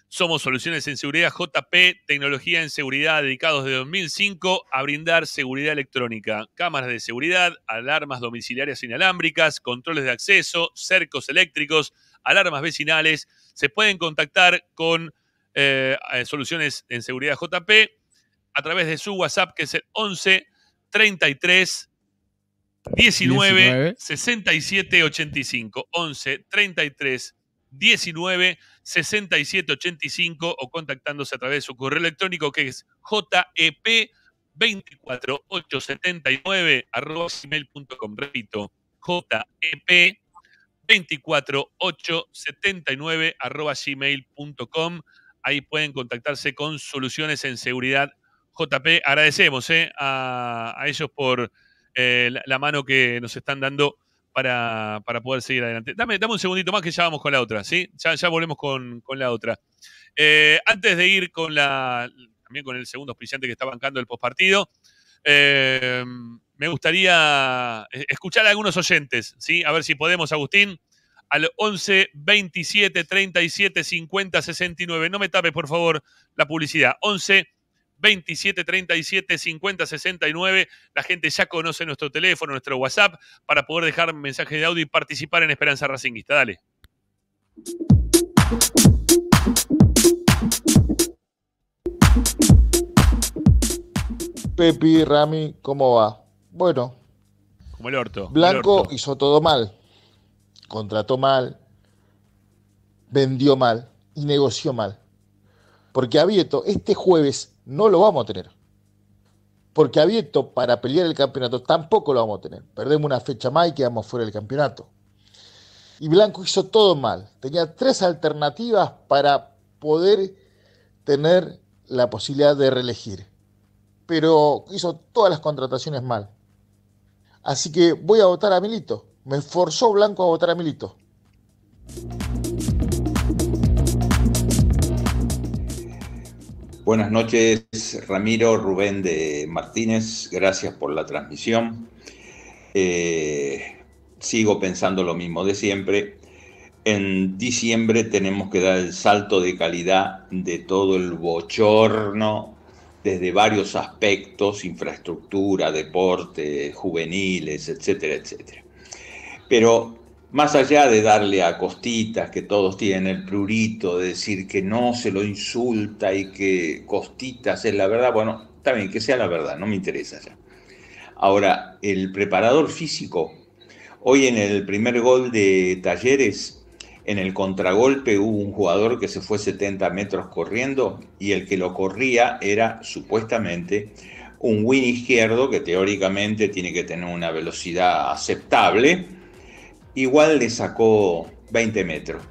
Somos Soluciones en Seguridad JP, tecnología en seguridad, dedicados desde 2005 a brindar seguridad electrónica, cámaras de seguridad, alarmas domiciliarias inalámbricas, controles de acceso, cercos eléctricos, alarmas vecinales. Se pueden contactar con eh, Soluciones en Seguridad JP a través de su WhatsApp que es el 11 33 19, 67 85. 11 33 19 6785 o contactándose a través de su correo electrónico que es jep 24879 arroba gmail.com. Repito, jep 24879 arroba gmail.com. Ahí pueden contactarse con soluciones en seguridad. JP, agradecemos eh, a, ellos por eh, la mano que nos están dando para, poder seguir adelante. Dame, dame un segundito más que ya vamos con la otra, ¿sí? Ya, volvemos con, la otra. Eh, antes de ir con la también con el segundo auspiciante que está bancando el postpartido, eh, me gustaría e, escuchar a algunos oyentes, ¿sí? A ver si podemos, Agustín, al 11 27 37 50 69. No me tapes, por favor, la publicidad. 11 27 37 50 69. La gente ya conoce nuestro teléfono, nuestro WhatsApp, para poder dejar mensajes de audio y participar en Esperanza Racinguista. Dale. Pepi, Rami, ¿cómo va? Bueno. Como el orto. Blanco hizo todo mal. Contrató mal. Vendió mal. Y negoció mal. Porque a este jueves no lo vamos a tener. Porque a para pelear el campeonato tampoco lo vamos a tener. Perdemos una fecha más y quedamos fuera del campeonato. Y Blanco hizo todo mal. Tenía tres alternativas para poder tener la posibilidad de reelegir. Pero hizo todas las contrataciones mal. Así que voy a votar a Milito. Me forzó Blanco a votar a Milito. Buenas noches, Ramiro, Rubén de Martínez, gracias por la transmisión. Eh, sigo pensando lo mismo de siempre. En diciembre tenemos que dar el salto de calidad de todo el bochorno desde varios aspectos, infraestructura, deporte, juveniles, etcétera, etcétera. Pero más allá de darle a costitas que todos tienen el prurito, de decir que no se lo insulta y que costitas es la verdad, bueno, está bien, que sea la verdad, no me interesa ya. Ahora, el preparador físico, hoy en el primer gol de Talleres, en el contragolpe hubo un jugador que se fue 70 metros corriendo y el que lo corría era supuestamente un win izquierdo que teóricamente tiene que tener una velocidad aceptable igual le sacó 20 metros.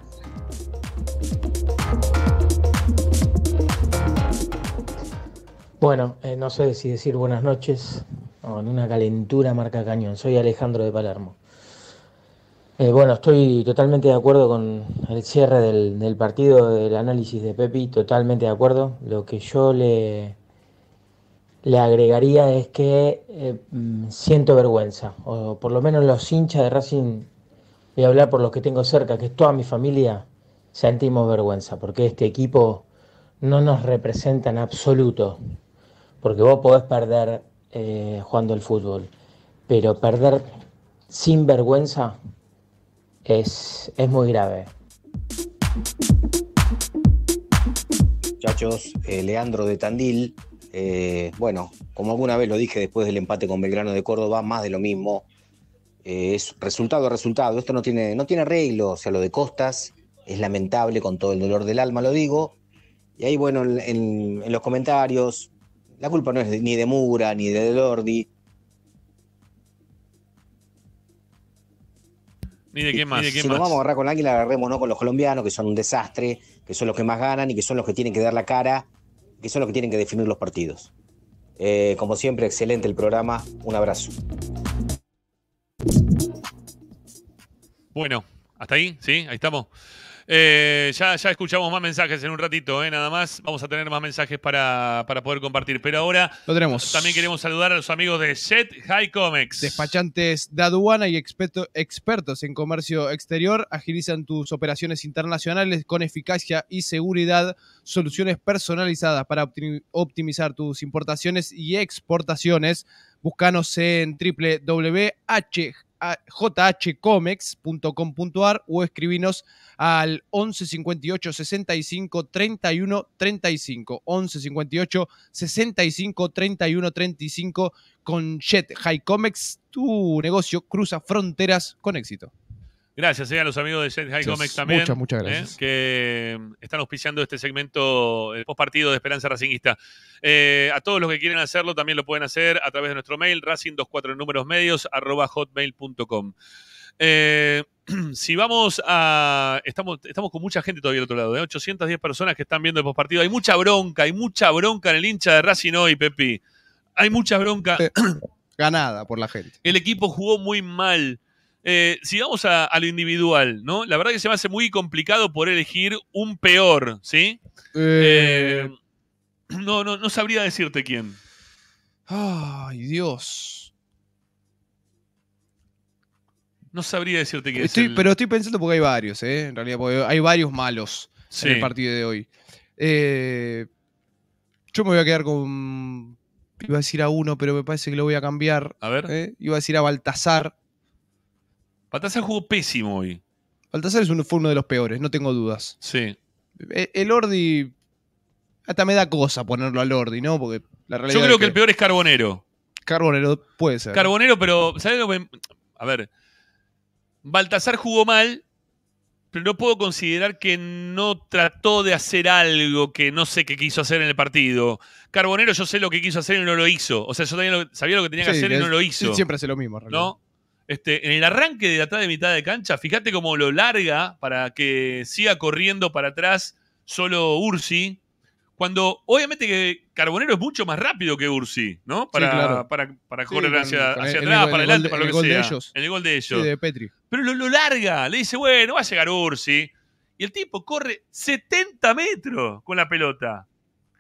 Bueno, eh, no sé si decir buenas noches o en una calentura marca cañón. Soy Alejandro de Palermo. Eh, bueno, estoy totalmente de acuerdo con el cierre del, partido, del análisis de Pepi, totalmente de acuerdo. Lo que yo le, le agregaría es que eh, mm, siento vergüenza, o por lo menos los hinchas de Racing voy hablar por los que tengo cerca, que es toda mi familia, sentimos vergüenza, porque este equipo no nos representa en absoluto, porque vos podés perder eh, jugando el fútbol, pero perder sin vergüenza es, muy grave. Muchachos, eh, Leandro de Tandil, eh, bueno, como alguna vez lo dije después del empate con Belgrano de Córdoba, más de lo mismo, eh, es resultado resultado. Esto no tiene, no tiene arreglo. O sea, lo de Costas es lamentable con todo el dolor del alma, lo digo. Y ahí, bueno, en, los comentarios, la culpa no es ni de Mura, ni de Delordi. Ni de qué más. Si, nos vamos a agarrar con alguien, la agarremos ¿no? con los colombianos, que son un desastre, que son los que más ganan y que son los que tienen que dar la cara, que son los que tienen que definir los partidos. Eh, como siempre, excelente el programa. Un abrazo. Bueno, hasta ahí, sí, ahí estamos. Eh, ya, escuchamos más mensajes en un ratito, eh, nada más. Vamos a tener más mensajes para, poder compartir. Pero ahora también queremos saludar a los amigos de Set High Comics. Despachantes de aduana y expertos en comercio exterior agilizan tus operaciones internacionales con eficacia y seguridad. Soluciones personalizadas para optimizar tus importaciones y exportaciones Búscanos en www.jhcomex.com.ar o escribinos al 11 58 65 31 35. 11 58 65 31 35 con Jet High Comex. Tu negocio cruza fronteras con éxito. Gracias eh, a los amigos de Seth High Comics también. Muchas, muchas eh, gracias. que mm, están auspiciando este segmento, el eh, post de Esperanza Racingista. a todos los que quieren hacerlo también lo pueden hacer a través de nuestro mail, racing24 números medios, hotmail.com. (clears throat) si vamos a. Estamos, estamos con mucha gente todavía al otro lado, de 810 personas que están viendo el post Hay mucha bronca, hay mucha bronca en el hincha de Racing hoy, Pepi. Hay mucha bronca. (clears throat) ganada por la gente. El equipo jugó muy mal eh, si vamos a, lo individual, ¿no? La verdad que se me hace muy complicado por elegir un peor, ¿sí? Eh. Eh, no, no, sabría decirte quién. Ay, Dios. No sabría decirte quién Pero estoy pensando porque hay varios, En realidad, hay varios malos en el partido de hoy. yo me voy a quedar con. Iba a decir a uno, pero me parece que lo voy a cambiar. A ver. Iba a decir a Baltasar Baltasar jugó pésimo hoy. Baltasar es uno, fue uno de los peores, no tengo dudas. Sí. E, el, Ordi. Hasta me da cosa ponerlo al Ordi, ¿no? Porque la realidad. Yo creo que... el peor es Carbonero. Carbonero puede ser. Carbonero, pero. ¿Sabes A ver. Baltasar jugó mal, pero no puedo considerar que no trató de hacer algo que no sé qué quiso hacer en el partido. Carbonero, yo sé lo que quiso hacer y no lo hizo. O sea, yo también sabía lo que tenía que hacer y no lo hizo. Siempre hace lo mismo, ¿no? Este, en el arranque de atrás de mitad de cancha, fíjate cómo lo larga para que siga corriendo para atrás solo Ursi. Cuando obviamente que Carbonero es mucho más rápido que Ursi, ¿no? Para, correr hacia, atrás, para adelante, para lo que gol De ellos. En el gol de ellos. de Petri. Pero lo, lo, larga, le dice, bueno, va a llegar Ursi. Y el tipo corre 70 metros con la pelota.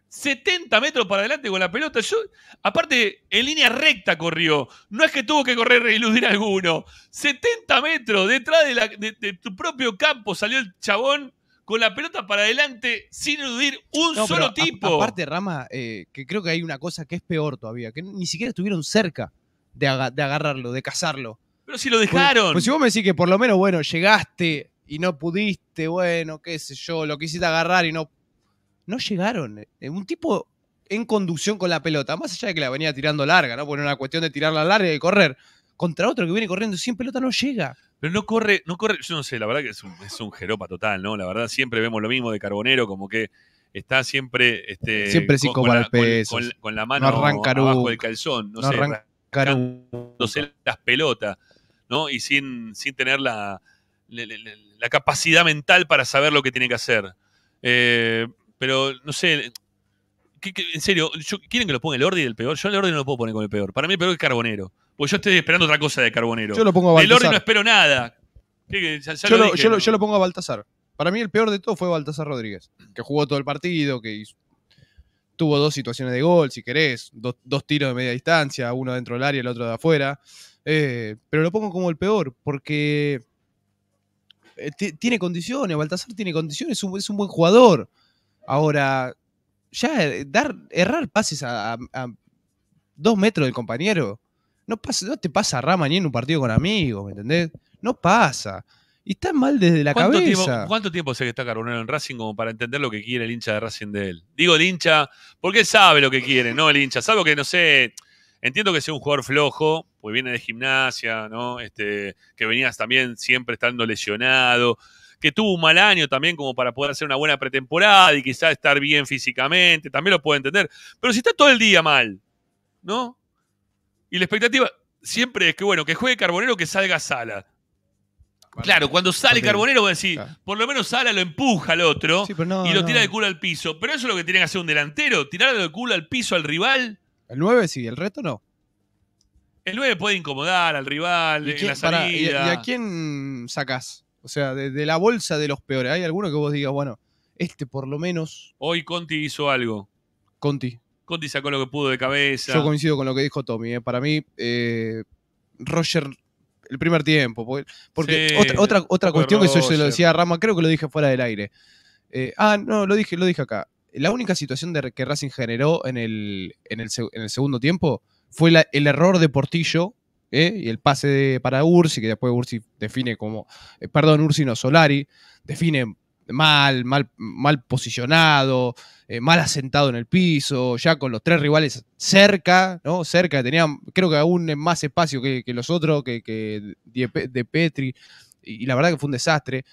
70 metros para adelante con la pelota. Yo, aparte, en línea recta corrió. No es que tuvo que correr iludir alguno. 70 metros detrás de, tu propio campo salió el chabón con la pelota para adelante sin eludir un solo tipo. aparte, Rama, eh, que creo que hay una cosa que es peor todavía, que ni siquiera estuvieron cerca de, agarrarlo, de cazarlo. Pero si lo dejaron. Pues, pues, si vos me decís que por lo menos, bueno, llegaste y no pudiste, bueno, qué sé yo, lo quisiste agarrar y no no llegaron. Eh, un tipo en conducción con la pelota, más allá de que la venía tirando larga, ¿no? Porque era una cuestión de tirarla larga y correr. Contra otro que viene corriendo sin pelota no llega. Pero no corre, no corre, yo no sé, la verdad que es un, es jeropa total, ¿no? La verdad siempre vemos lo mismo de Carbonero, como que está siempre este siempre con, con, la mano no abajo del calzón, no, las pelotas, ¿no? Y sin, sin tener la, la, capacidad mental para saber lo que tiene que hacer. Eh, pero, no sé, en serio, yo, ¿quieren que lo ponga el Ordi del peor? Yo el Ordi no lo puedo poner con el peor. Para mí el peor es Carbonero. Porque yo estoy esperando otra cosa de Carbonero. Yo lo pongo a Baltasar. El Ordi no espero nada. yo, lo, pongo a Baltasar. Para mí el peor de todo fue Baltasar Rodríguez, que jugó todo el partido, que tuvo dos situaciones de gol, si querés, dos, tiros de media distancia, uno dentro del área, y el otro de afuera. Eh, pero lo pongo como el peor, porque eh, tiene condiciones, Baltasar tiene condiciones, es un buen jugador. Ahora, ya eh, dar, errar pases a, dos metros del compañero, no, pasa, no te pasa rama ni en un partido con amigos, ¿me entendés? No pasa. Y está mal desde la ¿Cuánto cabeza. Tiempo, ¿Cuánto tiempo sé que está Carbonero en Racing como para entender lo que quiere el hincha de Racing de él? Digo el hincha, porque él sabe lo que quiere, ¿no? El hincha, salvo que, no sé, entiendo que sea un jugador flojo, pues viene de gimnasia, ¿no? Este, que venías también siempre estando lesionado que tuvo un mal año también como para poder hacer una buena pretemporada y quizá estar bien físicamente, también lo puedo entender. Pero si está todo el día mal, ¿no? Y la expectativa siempre es que, bueno, que juegue Carbonero, que salga Sala. Claro, cuando sale Carbonero, voy a decir, por lo menos Sala lo empuja al otro y lo tira de culo al piso. Pero eso es lo que tiene que hacer un delantero, tirar de culo al piso al rival. El 9 sí, el resto no. El 9 puede incomodar al rival la salida. ¿y, a quién sacas o sea, de, la bolsa de los peores. ¿Hay alguno que vos digas, bueno, este por lo menos. Hoy Conti hizo algo. Conti. Conti sacó lo que pudo de cabeza. Yo coincido con lo que dijo Tommy. ¿eh? Para mí, eh, Roger, el primer tiempo. Porque, otra, otra, cuestión que yo se lo decía a Rama, creo que lo dije fuera del aire. Eh, ah, no, lo dije, lo dije acá. La única situación que Racing generó en el, en el, segundo tiempo fue el error de Portillo ¿eh? y el pase para Ursi, que después Ursi define como, eh, perdón, Ursi no, Solari, define mal, mal, mal posicionado, eh, mal asentado en el piso, ya con los tres rivales cerca, ¿no? Cerca, tenían, creo que aún más espacio que, los otros, que, de, Petri, y, y, la verdad que fue un desastre.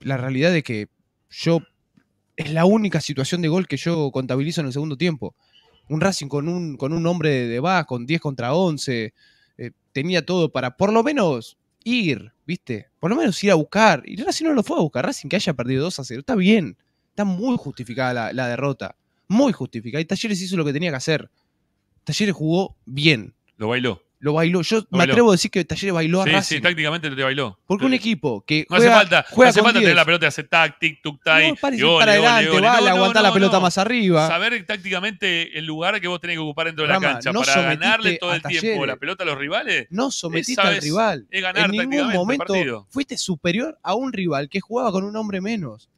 la realidad es que yo es la única situación de gol que yo contabilizo en el segundo tiempo un Racing con un, con un hombre de debajo, con 10 contra 11, eh, tenía todo para por lo menos ir, ¿viste? Por lo menos ir a buscar. Y Racing no lo fue a buscar. Racing que haya perdido 2 a 0, está bien. Está muy justificada la, la derrota. Muy justificada. Y Talleres hizo lo que tenía que hacer. Talleres jugó bien. Lo bailó. Lo bailó. Yo me atrevo a decir que Talleres bailó a sí, Sí, tácticamente te bailó. Porque un equipo que. No hace falta, no hace falta tener la pelota, hace tac, tic, tuc, No, para gole, aguantar la pelota más arriba. Saber tácticamente el lugar que vos tenés que ocupar dentro de la cancha para ganarle todo el tiempo la pelota a los rivales. No sometiste al rival. Es ganar en ningún momento fuiste superior a un rival que jugaba con un hombre menos.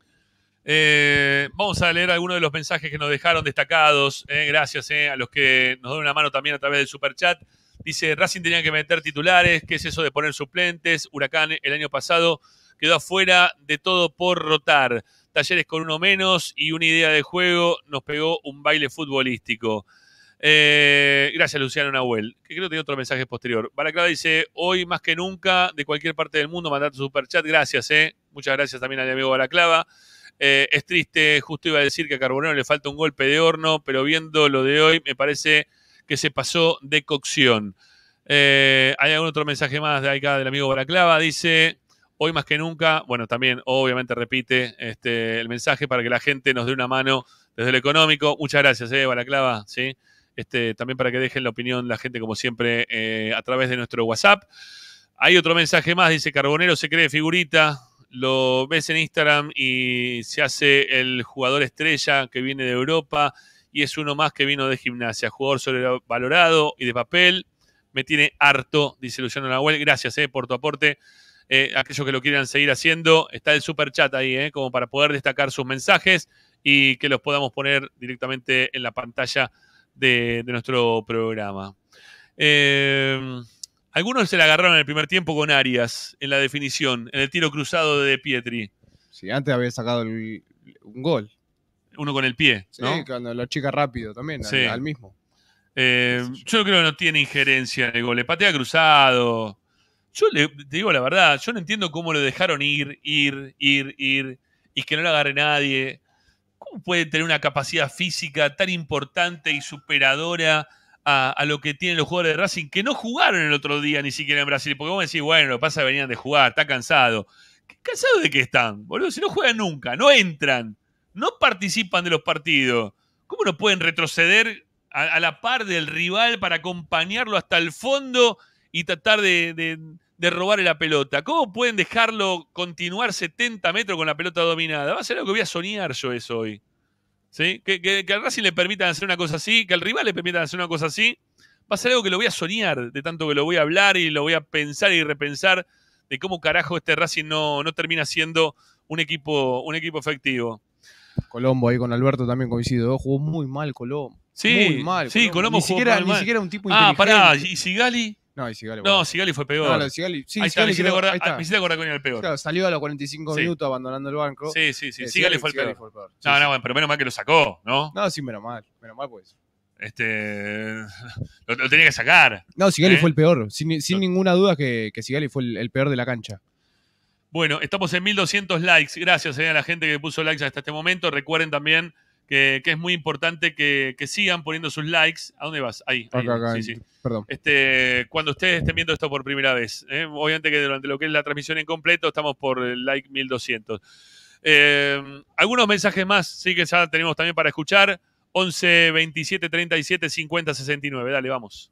Eh, vamos a leer algunos de los mensajes que nos dejaron destacados. Eh, gracias eh, a los que nos dan una mano también a través del super chat. Dice, Racing tenía que meter titulares, ¿qué es eso de poner suplentes? Huracán el año pasado quedó afuera de todo por rotar. Talleres con uno menos y una idea de juego nos pegó un baile futbolístico. Eh, gracias, Luciano Nahuel. Que creo que tiene otro mensaje posterior. Baraclava dice: Hoy más que nunca, de cualquier parte del mundo, mandate super superchat. Gracias, eh. Muchas gracias también al amigo Baraclava. Eh, es triste, justo iba a decir que a Carbonero le falta un golpe de horno, pero viendo lo de hoy, me parece que se pasó de cocción. Eh, hay algún otro mensaje más de acá del amigo Baraclava. Dice, hoy más que nunca, bueno, también obviamente repite este, el mensaje para que la gente nos dé una mano desde el económico. Muchas gracias, eh, Baraclava, ¿sí? Este, también para que dejen la opinión la gente, como siempre, eh, a través de nuestro WhatsApp. Hay otro mensaje más, dice Carbonero se cree figurita, lo ves en Instagram y se hace el jugador estrella que viene de Europa y es uno más que vino de gimnasia. Jugador valorado y de papel. Me tiene harto, dice Luciano Nahuel. Gracias eh, por tu aporte. Eh, aquellos que lo quieran seguir haciendo, está el super chat ahí, eh, como para poder destacar sus mensajes y que los podamos poner directamente en la pantalla de, nuestro programa. Eh, algunos se le agarraron en el primer tiempo con Arias, en la definición, en el tiro cruzado de Pietri. Sí, antes había sacado un gol uno con el pie. ¿no? Sí, cuando lo chica rápido también, al, mismo. Eh, yo creo que no tiene injerencia el gol. Le patea cruzado. Yo le, te digo la verdad, yo no entiendo cómo lo dejaron ir, ir, ir, ir, y que no lo agarre nadie. ¿Cómo puede tener una capacidad física tan importante y superadora a, lo que tienen los jugadores de Racing que no jugaron el otro día ni siquiera en Brasil? Porque vos decís, bueno, lo pasa que venían de jugar, está cansado. ¿Cansado de qué están, boludo? Si no juegan nunca, no entran no participan de los partidos. ¿Cómo no pueden retroceder a, la par del rival para acompañarlo hasta el fondo y tratar de, robarle la pelota? ¿Cómo pueden dejarlo continuar 70 metros con la pelota dominada? Va a ser algo que voy a soñar yo eso hoy. ¿Sí? Que, al Racing le permitan hacer una cosa así, que al rival le permitan hacer una cosa así, va a ser algo que lo voy a soñar, de tanto que lo voy a hablar y lo voy a pensar y repensar de cómo carajo este Racing no, no termina siendo un equipo, un equipo efectivo. Colombo ahí con Alberto también coincido. Jugó muy mal Colombo. Sí, muy mal. Colombo, ni siquiera, Ni siquiera un tipo ah, inteligente. Ah, pará, ¿y Sigali? No, Sigali, no, fue peor. No, Sigali, sí, ahí Sigali está, con el peor. Claro, salió a los 45 minutos abandonando el banco. Sí, sí, sí. Eh, Sigali, fue el peor. no, no, bueno, pero menos mal que lo sacó, ¿no? No, sí, menos mal. Menos mal, pues. Este, lo, tenía que sacar. No, Sigali ¿Eh? fue el peor. Sin, ninguna duda que, que Sigali fue el peor de la cancha. Bueno, estamos en 1200 likes. Gracias eh, a la gente que puso likes hasta este momento. Recuerden también que, es muy importante que, sigan poniendo sus likes. ¿A dónde vas? Ahí. sí, sí. Perdón. Este, cuando ustedes estén viendo esto por primera vez. Eh, obviamente que durante lo que es la transmisión en completo estamos por el like 1200. Eh, algunos mensajes más, sí que ya tenemos también para escuchar. 11 27 37 50 69. Dale, vamos.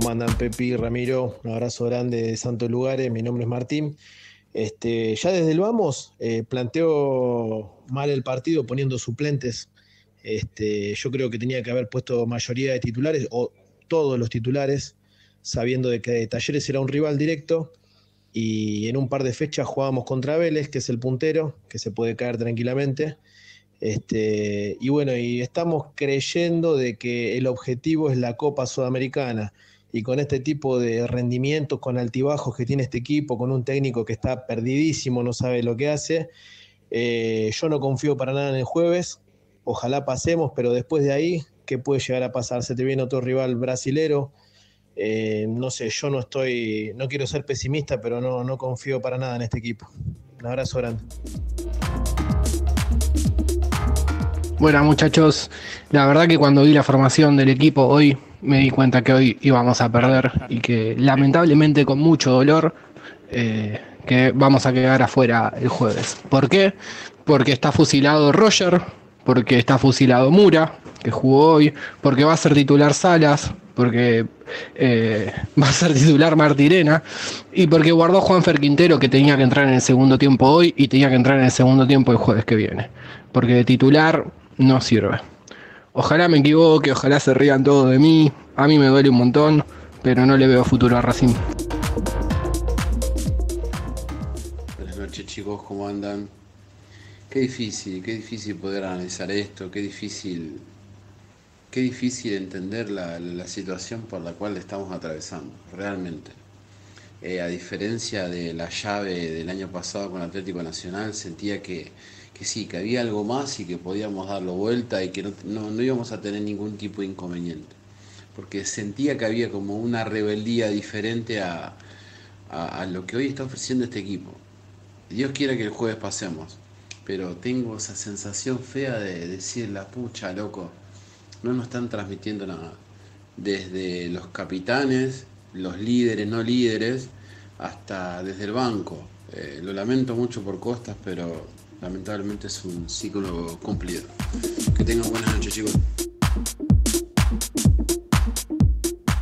¿Cómo andan Pepi, Ramiro? Un abrazo grande de Santos Lugares, mi nombre es Martín. Este, ya desde el vamos eh, planteó mal el partido poniendo suplentes. Este, yo creo que tenía que haber puesto mayoría de titulares o todos los titulares, sabiendo de que Talleres era un rival directo y en un par de fechas jugábamos contra Vélez, que es el puntero, que se puede caer tranquilamente. Este, y bueno, y estamos creyendo de que el objetivo es la Copa Sudamericana y con este tipo de rendimientos, con altibajos que tiene este equipo, con un técnico que está perdidísimo, no sabe lo que hace. Eh, yo no confío para nada en el jueves, ojalá pasemos, pero después de ahí, ¿qué puede llegar a pasar? Se te viene otro rival brasilero. Eh, no sé, yo no estoy, no quiero ser pesimista, pero no, no confío para nada en este equipo. Un abrazo grande. Bueno, muchachos, la verdad que cuando vi la formación del equipo hoy me di cuenta que hoy íbamos a perder y que lamentablemente con mucho dolor eh, que vamos a quedar afuera el jueves. ¿Por qué? Porque está fusilado Roger, porque está fusilado Mura, que jugó hoy, porque va a ser titular Salas, porque eh, (laughs) va a ser titular Martirena y porque guardó Juanfer Quintero que tenía que entrar en el segundo tiempo hoy y tenía que entrar en el segundo tiempo el jueves que viene, porque de titular no sirve. Ojalá me equivoque, ojalá se rían todos de mí. A mí me duele un montón, pero no le veo futuro a Racing. Buenas noches chicos, ¿cómo andan? Qué difícil, qué difícil poder analizar esto, qué difícil, qué difícil entender la, situación por la cual estamos atravesando, realmente. Eh, a diferencia de la llave del año pasado con Atlético Nacional, sentía que que sí, que había algo más y que podíamos darlo vuelta y que no, íbamos a tener ningún tipo de inconveniente. Porque sentía que había como una rebeldía diferente a, a, lo que hoy está ofreciendo este equipo. Dios quiera que el jueves pasemos, pero tengo esa sensación fea de decir la pucha, loco, no nos están transmitiendo nada. Desde los capitanes, los líderes, no líderes, hasta desde el banco. Eh, lo lamento mucho por Costas, pero lamentablemente es un ciclo cumplido. Que tengan buenas noches, chicos.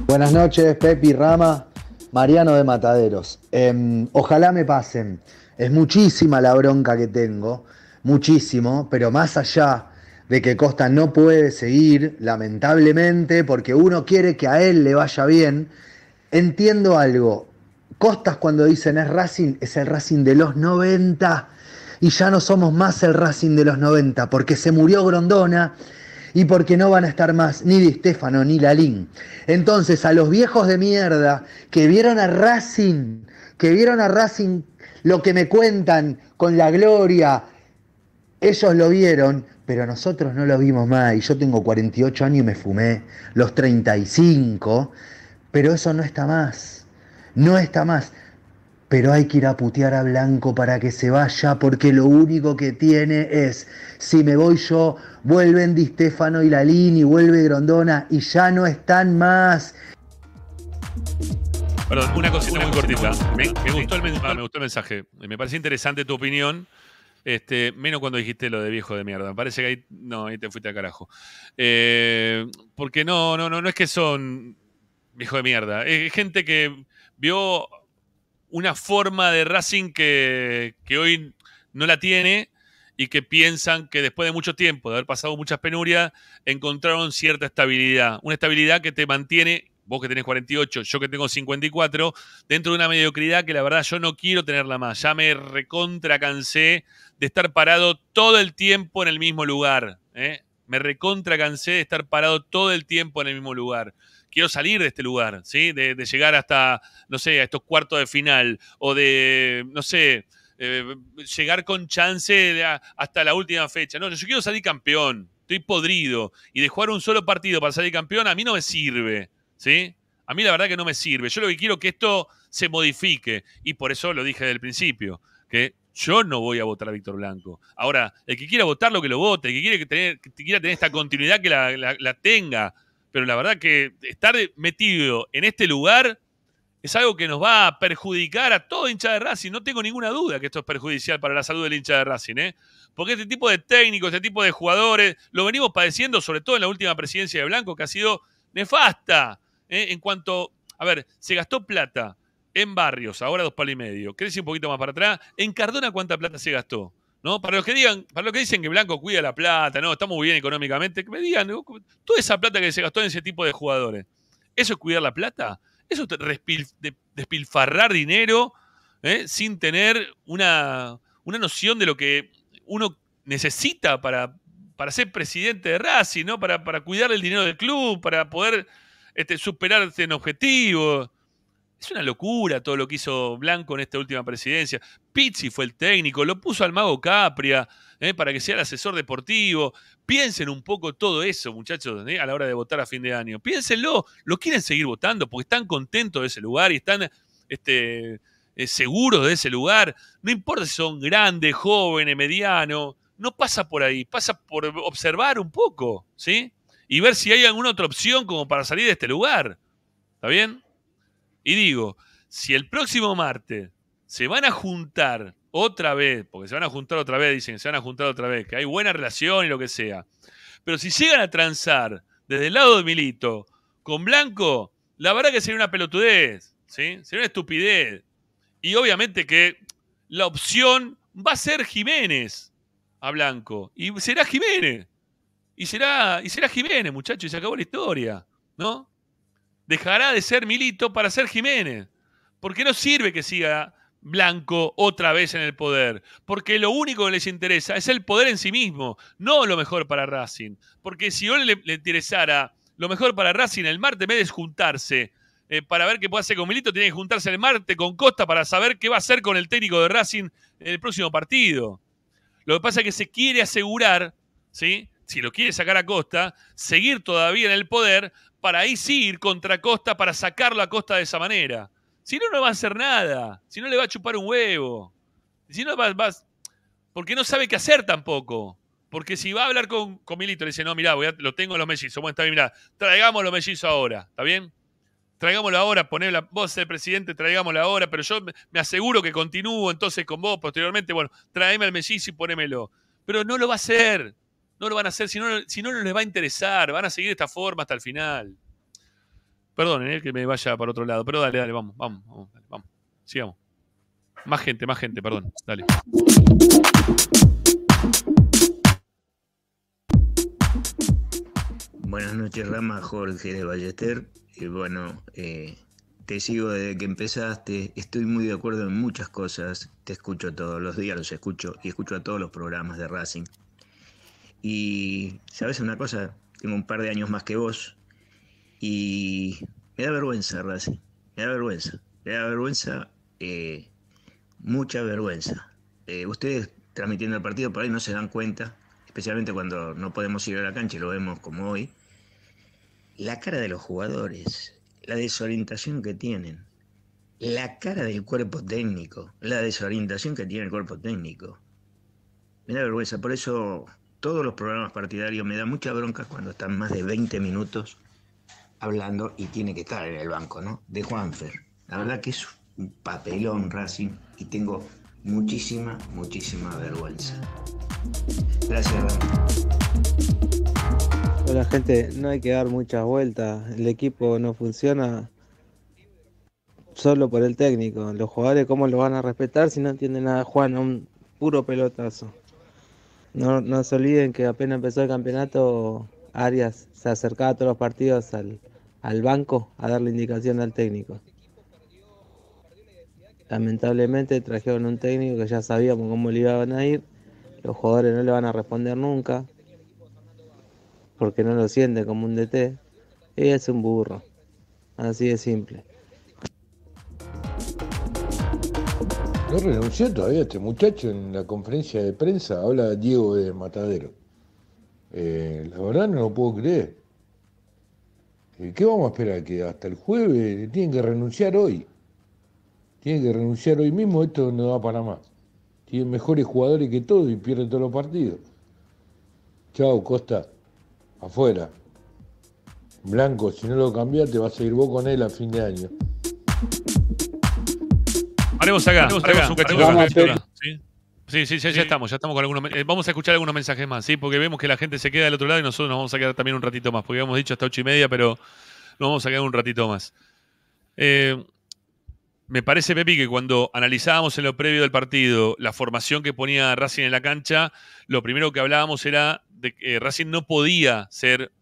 Buenas noches, Pepi Rama, Mariano de Mataderos. Em, ojalá me pasen. Es muchísima la bronca que tengo, muchísimo, pero más allá de que Costa no puede seguir, lamentablemente, porque uno quiere que a él le vaya bien, entiendo algo. Costas cuando dicen es Racing, es el Racing de los 90 y ya no somos más el Racing de los 90, porque se murió Grondona y porque no van a estar más ni Di Stefano ni Lalín. Entonces, a los viejos de mierda que vieron a Racing, que vieron a Racing lo que me cuentan con la gloria, ellos lo vieron, pero nosotros no lo vimos más. Y yo tengo 48 años y me fumé los 35, pero eso no está más. No está más pero hay que ir a putear a Blanco para que se vaya, porque lo único que tiene es, si me voy yo, vuelven Di Stefano y Lalini, vuelve Grondona, y ya no están más. Perdón, una cosita muy cortita. Me, gustó el, mensaje. Me parece interesante tu opinión. Este, menos cuando dijiste lo de viejo de mierda. Me Parece que ahí, no, ahí te fuiste a carajo. Eh, porque no, no, no, no es que son viejo de mierda. Es gente que vio una forma de Racing que, hoy no la tiene y que piensan que después de mucho tiempo, de haber pasado muchas penurias, encontraron cierta estabilidad. Una estabilidad que te mantiene, vos que tenés 48, yo que tengo 54, dentro de una mediocridad que la verdad yo no quiero tenerla más. Ya me recontra cansé de estar parado todo el tiempo en el mismo lugar. ¿eh? Me recontra cansé de estar parado todo el tiempo en el mismo lugar quiero salir de este lugar, ¿sí? De, llegar hasta, no sé, a estos cuartos de final o de, no sé, eh, llegar con chance hasta la última fecha. No, yo quiero salir campeón, estoy podrido y de jugar un solo partido para salir campeón a mí no me sirve, ¿sí? A mí la verdad que no me sirve. Yo lo que quiero es que esto se modifique y por eso lo dije desde el principio, que yo no voy a votar a Víctor Blanco. Ahora, el que quiera votarlo, que lo vote, el que, quiere quiera tener esta continuidad, que la, la, la tenga pero la verdad que estar metido en este lugar es algo que nos va a perjudicar a todo hincha de Racing. No tengo ninguna duda que esto es perjudicial para la salud del hincha de Racing, ¿eh? Porque este tipo de técnicos, este tipo de jugadores, lo venimos padeciendo, sobre todo en la última presidencia de Blanco, que ha sido nefasta. ¿eh? En cuanto, a ver, se gastó plata en barrios, ahora dos palos y medio. Crece un poquito más para atrás. En Cardona, ¿cuánta plata se gastó? ¿no? Para los que digan, para los que dicen que Blanco cuida la plata, no, está muy bien económicamente, que me digan, toda esa plata que se gastó en ese tipo de jugadores, ¿eso es cuidar la plata? ¿Eso es despilfarrar dinero eh, sin tener una, noción de lo que uno necesita para, para ser presidente de Racing, ¿no? Para, para, cuidar el dinero del club, para poder este, en este objetivos? Es una locura todo lo que hizo Blanco en esta última presidencia. Pizzi fue el técnico, lo puso al mago Capria eh, para que sea el asesor deportivo. Piensen un poco todo eso, muchachos, eh, a la hora de votar a fin de año. Piénsenlo, lo quieren seguir votando porque están contentos de ese lugar y están este, eh, seguros de ese lugar. No importa si son grandes, jóvenes, medianos, no pasa por ahí, pasa por observar un poco, ¿sí? Y ver si hay alguna otra opción como para salir de este lugar. ¿Está bien? Y digo, si el próximo martes se van a juntar otra vez, porque se van a juntar otra vez, dicen que se van a juntar otra vez, que hay buena relación y lo que sea, pero si llegan a transar desde el lado de Milito con Blanco, la verdad que sería una pelotudez, ¿sí? Sería una estupidez. Y obviamente que la opción va a ser Jiménez a Blanco. Y será Jiménez. Y será, y será Jiménez, muchachos, y se acabó la historia, ¿no? dejará de ser Milito para ser Jiménez. Porque no sirve que siga Blanco otra vez en el poder. Porque lo único que les interesa es el poder en sí mismo, no lo mejor para Racing. Porque si hoy le, le interesara lo mejor para Racing, el martes en vez de juntarse eh, para ver qué puede hacer con Milito, tiene que juntarse el martes con Costa para saber qué va a hacer con el técnico de Racing en el próximo partido. Lo que pasa es que se quiere asegurar, si lo quiere sacar a Costa, seguir todavía en el poder para ahí sí ir contra Costa, para sacarlo a Costa de esa manera. Si no, no va a hacer nada. Si no, le va a chupar un huevo. Si no, va, porque no sabe qué hacer tampoco. Porque si va a hablar con, con Milito, le dice, no, mirá, voy lo tengo los mellizos. Bueno, está bien, mirá, traigamos los mellizos ahora, ¿está bien? Traigámoslo ahora, poner la voz del presidente, traigámoslo ahora, pero yo me aseguro que continúo entonces con vos posteriormente. Bueno, traeme al mellizo y ponémelo. Pero no lo va a hacer. No lo van a hacer, si no, no, les va a interesar, van a seguir esta forma hasta el final. Perdonen, eh, que me vaya para otro lado, pero dale, dale, vamos, vamos, vamos, vamos. Sigamos. Más gente, más gente, perdón, dale. Buenas noches, Rama, Jorge de Ballester. Y bueno, eh, te sigo desde que empezaste. Estoy muy de acuerdo en muchas cosas. Te escucho todos los días, los escucho y escucho a todos los programas de Racing. Y, ¿sabes una cosa? Tengo un par de años más que vos y me da vergüenza, Razi, Me da vergüenza. Me da vergüenza, eh, mucha vergüenza. Eh, ustedes transmitiendo el partido por ahí no se dan cuenta, especialmente cuando no podemos ir a la cancha y lo vemos como hoy. La cara de los jugadores, la desorientación que tienen, la cara del cuerpo técnico, la desorientación que tiene el cuerpo técnico. Me da vergüenza, por eso todos los programas partidarios. Me da mucha bronca cuando están más de 20 minutos hablando y tiene que estar en el banco, ¿no? De Juanfer. La verdad que es un papelón Racing y tengo muchísima, muchísima vergüenza. Gracias, Racing. Hola gente, no hay que dar muchas vueltas. El equipo no funciona solo por el técnico. Los jugadores, ¿cómo lo van a respetar si no entienden nada? Juan, un puro pelotazo. No, no se olviden que apenas empezó el campeonato, Arias se acercaba a todos los partidos al, banco a darle indicación al técnico. Lamentablemente trajeron un técnico que ya sabíamos cómo le iban a ir. Los jugadores no le van a responder nunca porque no lo siente como un DT. Ella es un burro. Así de simple. No renunció todavía este muchacho en la conferencia de prensa, habla Diego de Matadero. Eh, la verdad no lo puedo creer. Eh, ¿Qué vamos a esperar? Que hasta el jueves tienen que renunciar hoy. Tienen que renunciar hoy mismo, esto no da para más. Tienen mejores jugadores que todos y pierden todos los partidos. Chao, Costa, afuera. Blanco, si no lo cambias te vas a ir vos con él a fin de año acá, Sí, sí, ya, estamos, ya estamos con algunos. Eh, vamos a escuchar algunos mensajes más, ¿sí? Porque vemos que la gente se queda del otro lado y nosotros nos vamos a quedar también un ratito más, porque habíamos dicho hasta ocho y media, pero nos vamos a quedar un ratito más. Eh, me parece, Pepi, que cuando analizábamos en lo previo del partido la formación que ponía Racing en la cancha, lo primero que hablábamos era de que eh, Racing no podía ser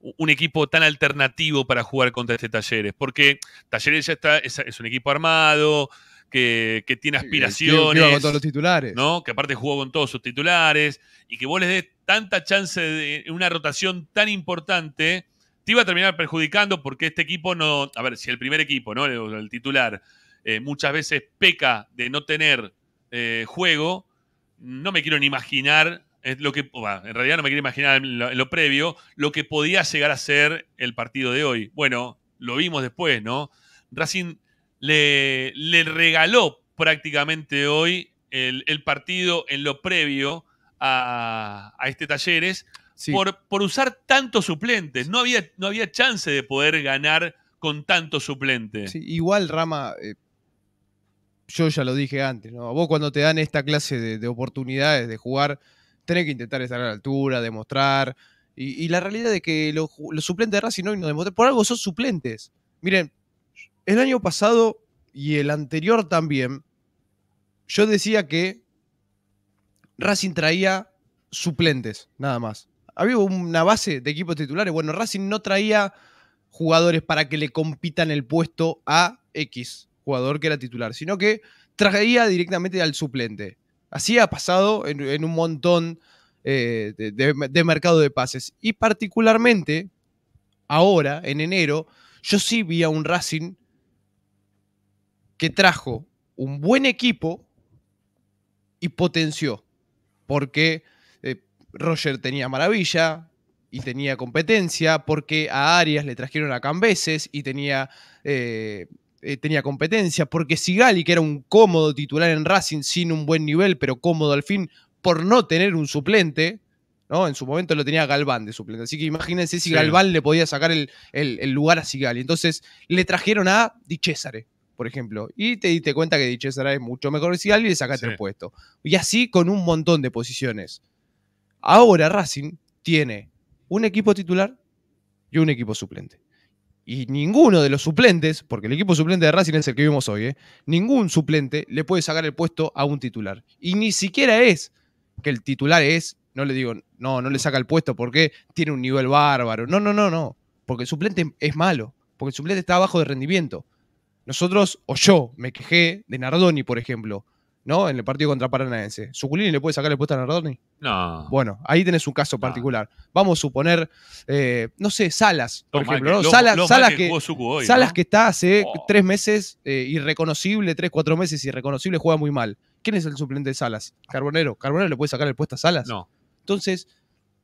un equipo tan alternativo para jugar contra este Talleres, porque Talleres ya está, es, un equipo armado, que, tiene aspiraciones. Que con todos los titulares. ¿no? Que aparte jugó con todos sus titulares. Y que vos les des tanta chance de una rotación tan importante, te iba a terminar perjudicando porque este equipo no. A ver, si el primer equipo, ¿no? El, titular, eh, muchas veces peca de no tener eh, juego, no me quiero ni imaginar lo que, en realidad no me quería imaginar en lo, previo, lo que podía llegar a ser el partido de hoy. Bueno, lo vimos después, ¿no? Racing le, le regaló prácticamente hoy el, partido en lo previo a, este Talleres por, por, usar tantos suplentes. No había, no había chance de poder ganar con tantos suplentes. igual, Rama, eh, yo ya lo dije antes, ¿no? Vos cuando te dan esta clase de oportunidades de jugar tener que intentar estar a la altura, demostrar. Y, la realidad es que los, suplentes de Racing hoy no demuestran. Por algo son suplentes. Miren, el año pasado y el anterior también, yo decía que Racing traía suplentes, nada más. Había una base de equipos titulares. Bueno, Racing no traía jugadores para que le compitan el puesto a X jugador que era titular, sino que traía directamente al suplente. Así ha pasado en, un montón eh, de, mercado de pases. Y particularmente, ahora, en enero, yo sí vi a un Racing que trajo un buen equipo y potenció. Porque eh, Roger tenía maravilla, y tenía competencia, porque a Arias le trajeron a Cambeses y tenía eh, eh, tenía competencia, porque Sigali, que era un cómodo titular en Racing sin un buen nivel, pero cómodo al fin, por no tener un suplente, ¿no? En su momento lo tenía Galván de suplente. Así que imagínense si Galván le podía sacar el, lugar a Sigali. Entonces le trajeron a Di Cesare, por ejemplo. Y te diste cuenta que Di es mucho mejor que Sigali y le sacaste el puesto. Y así con un montón de posiciones. Ahora Racing tiene un equipo titular y un equipo suplente y ninguno de los suplentes, porque el equipo suplente de Racing es el que vimos hoy, ¿eh? ningún suplente le puede sacar el puesto a un titular. Y ni siquiera es que el titular es, no le digo, no, no le saca el puesto porque tiene un nivel bárbaro. No, no, no, no. Porque el suplente es malo, porque el suplente está abajo de rendimiento. Nosotros, o yo, me quejé de Nardoni, por ejemplo. ¿no? En el partido contra Paranaense. ¿Suculini le puede sacar el puesto a Nardoni? No. Bueno, ahí tenés un caso particular. Vamos a suponer, eh, no sé, Salas, por ejemplo. Salas, Salas, que, está hace oh. tres meses eh, irreconocible, tres, cuatro meses irreconocible, juega muy mal. ¿Quién es el suplente de Salas? Carbonero. ¿Carbonero le puede sacar el puesto a Salas? No. Entonces,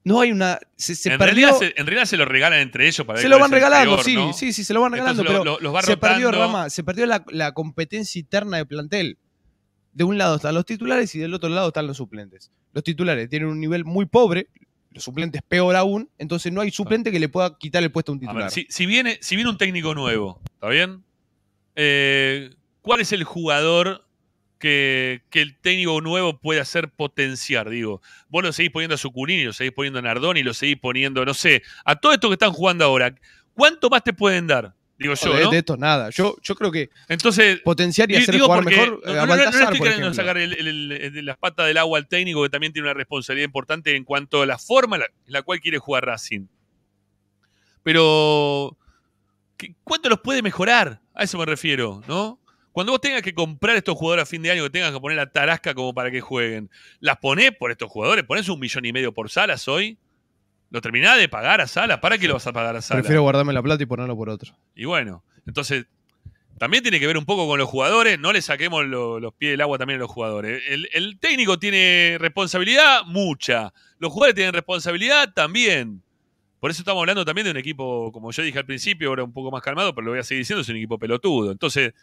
no hay una. en, realidad se, lo regalan entre ellos para Se lo van regalando, sí, sí, sí, se lo van regalando. pero se perdió Rama, se perdió la, la competencia interna de plantel de un lado están los titulares y del otro lado están los suplentes. Los titulares tienen un nivel muy pobre, los suplentes peor aún, entonces no hay suplente que le pueda quitar el puesto a un titular. si, viene, si viene un técnico nuevo, ¿está bien? Eh, ¿Cuál es el jugador que, el técnico nuevo puede hacer potenciar? Digo, vos lo seguís poniendo a Sucurini, lo seguís poniendo a Nardoni, lo seguís poniendo, no sé, a todo esto que están jugando ahora. ¿Cuánto más te pueden dar? Digo yo. De, esto nada. Yo, yo creo que Entonces, potenciar y hacer jugar mejor. No, no, no estoy queriendo sacar las patas del agua al técnico, que también tiene una responsabilidad importante en cuanto a la forma en la, cual quiere jugar Racing. Pero, ¿cuánto los puede mejorar? A eso me refiero, ¿no? Cuando vos tengas que comprar estos jugadores a fin de año, que tengas que poner la tarasca como para que jueguen, ¿las ponés por estos jugadores? ¿Ponés un millón y medio por salas hoy? Lo terminás de pagar a Sala. ¿Para qué lo vas a pagar a Sala? Prefiero guardarme la plata y ponerlo por otro. Y bueno, entonces también tiene que ver un poco con los jugadores. No le saquemos los pies del agua también a los jugadores. El, técnico tiene responsabilidad, mucha. Los jugadores tienen responsabilidad también. Por eso estamos hablando también de un equipo, como yo dije al principio, ahora un poco más calmado, pero lo voy a seguir diciendo, es un equipo pelotudo. Entonces,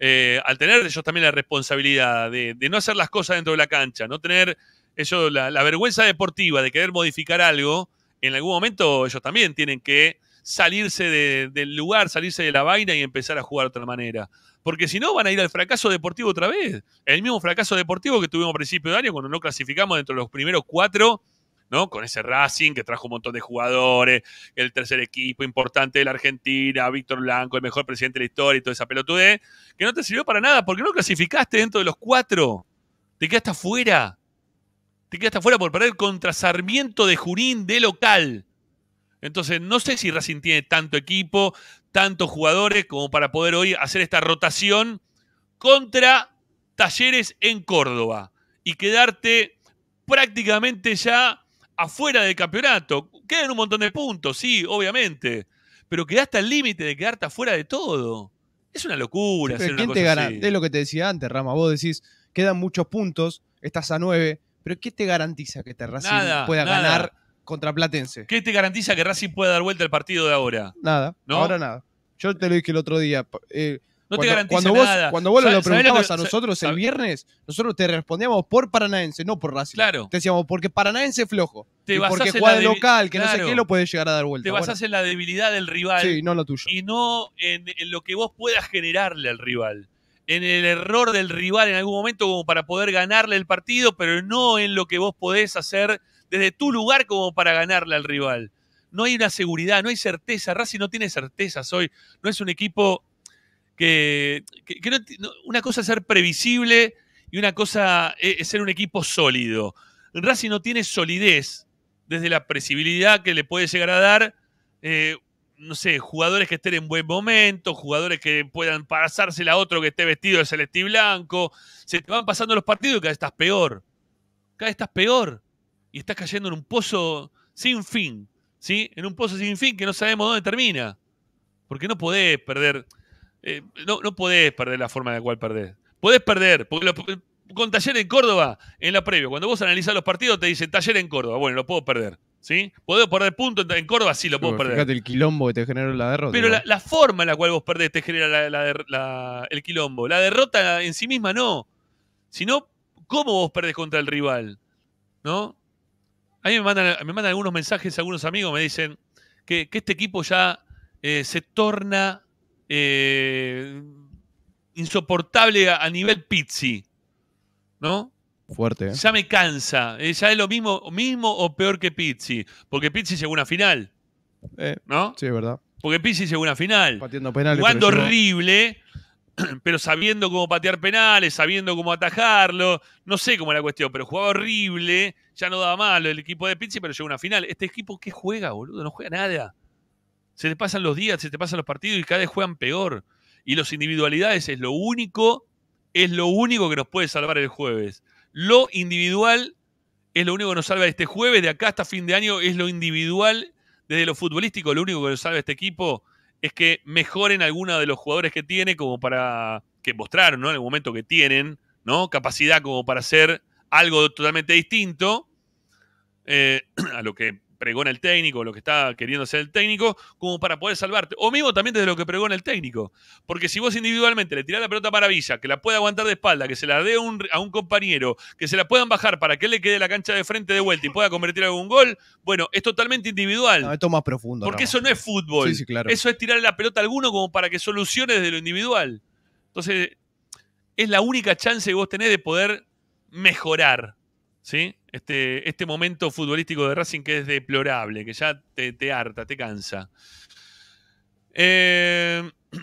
eh, al tener ellos también la responsabilidad de, no hacer las cosas dentro de la cancha, no tener ellos la vergüenza deportiva de querer modificar algo, en algún momento ellos también tienen que salirse del lugar, salirse de la vaina y empezar a jugar de otra manera. Porque si no, van a ir al fracaso deportivo otra vez. El mismo fracaso deportivo que tuvimos a principio de año cuando no clasificamos dentro de los primeros cuatro, ¿no? Con ese Racing que trajo un montón de jugadores, el tercer equipo importante de la Argentina, Víctor Blanco, el mejor presidente de la historia y toda esa pelotudez, que no te sirvió para nada porque no clasificaste dentro de los cuatro. Te quedaste afuera. Te quedaste afuera por perder contra Sarmiento de Jurín, de local. Entonces, no sé si Racing tiene tanto equipo, tantos jugadores como para poder hoy hacer esta rotación contra Talleres en Córdoba y quedarte prácticamente ya afuera del campeonato. Quedan un montón de puntos, sí, obviamente, pero quedaste al límite de quedarte afuera de todo. Es una locura. Sí, te Es lo que te decía antes, Rama. Vos decís, quedan muchos puntos, estás a nueve, pero ¿qué te garantiza que te Racing pueda ganar contra Platense? ¿Qué te garantiza que Racing pueda dar vuelta al partido de ahora? Nada, ¿No? ahora nada. Yo te lo dije el otro día. Eh, no cuando, te garantiza cuando vos, nada. Cuando lo preguntabas a nosotros el viernes, nosotros te respondíamos por Paranaense, no por Racing. Claro. Te decíamos, porque Paranaense es flojo. porque juega de local, que no sé qué, lo puede llegar a dar vuelta. Te basás en la debilidad del rival. Sí, no lo tuyo. Y no en, lo que vos puedas generarle al rival en el error del rival en algún momento como para poder ganarle el partido, pero no en lo que vos podés hacer desde tu lugar como para ganarle al rival. No hay una seguridad, no hay certeza. Racing no tiene certezas hoy. No es un equipo que, una cosa es ser previsible y una cosa e, es, ser un equipo sólido. Racing no tiene solidez desde la previsibilidad que le puede llegar a dar eh, no sé, jugadores que estén en buen momento, jugadores que puedan pasársela a otro que esté vestido de celeste blanco. Se te van pasando los partidos y cada vez estás peor. Cada vez estás peor. Y estás cayendo en un pozo sin fin. ¿Sí? En un pozo sin fin que no sabemos dónde termina. Porque no podés perder. Eh, no, no podés perder la forma en la cual perdés. Podés perder, con Taller en Córdoba, en la previa, cuando vos analizás los partidos, te dicen Taller en Córdoba. Bueno, lo puedo perder. ¿Sí? ¿Puedo perder punto en Córdoba? Sí, lo puedo perder. Fíjate el quilombo que te generó la derrota. Pero la, forma en la cual vos perdés te genera el quilombo. La derrota en sí misma no. Sino, ¿cómo vos perdés contra el rival? ¿No? A mí me mandan, algunos mensajes, algunos amigos me dicen que, este equipo ya eh, se torna eh, insoportable a, a nivel pizzi. ¿No? Fuerte. ¿eh? Ya me cansa. ¿eh? ya es lo mismo, mismo o peor que Pizzi. Porque Pizzi llegó a una final. Eh, ¿No? Sí, es verdad. Porque Pizzi llegó a una final. Pateando penales. Jugando horrible, (clears throat) pero sabiendo cómo patear penales, sabiendo cómo atajarlo. No sé cómo era la cuestión, pero jugaba horrible. Ya no daba malo el equipo de Pizzi, pero llegó a una final. Este equipo, ¿qué juega, boludo? No juega nada. Se te pasan los días, se te pasan los partidos y cada vez juegan peor. Y las individualidades es lo único, es lo único que nos puede salvar el jueves. Lo individual es lo único que nos salva este jueves, de acá hasta fin de año es lo individual, desde lo futbolístico, lo único que nos salva este equipo es que mejoren alguna de los jugadores que tiene como para que mostraron, ¿no? En el momento que tienen, ¿no? Capacidad como para hacer algo totalmente distinto eh, (clears throat) a lo que pregona el técnico, lo que está queriendo hacer el técnico, como para poder salvarte. O mismo también desde lo que pregona el técnico. Porque si vos individualmente le tirás la pelota para Villa, que la pueda aguantar de espalda, que se la dé a un compañero, que se la puedan bajar para que él le quede la cancha de frente de vuelta y pueda convertir algún gol, bueno, es totalmente individual. No, esto más profundo. Porque eso no es fútbol. claro. Eso es tirar la pelota a alguno como para que solucione desde lo individual. Entonces, es la única chance que vos tenés de poder mejorar. ¿sí? Este, este, momento futbolístico de Racing que es deplorable, que ya te, harta, te cansa. Eh, (clears throat)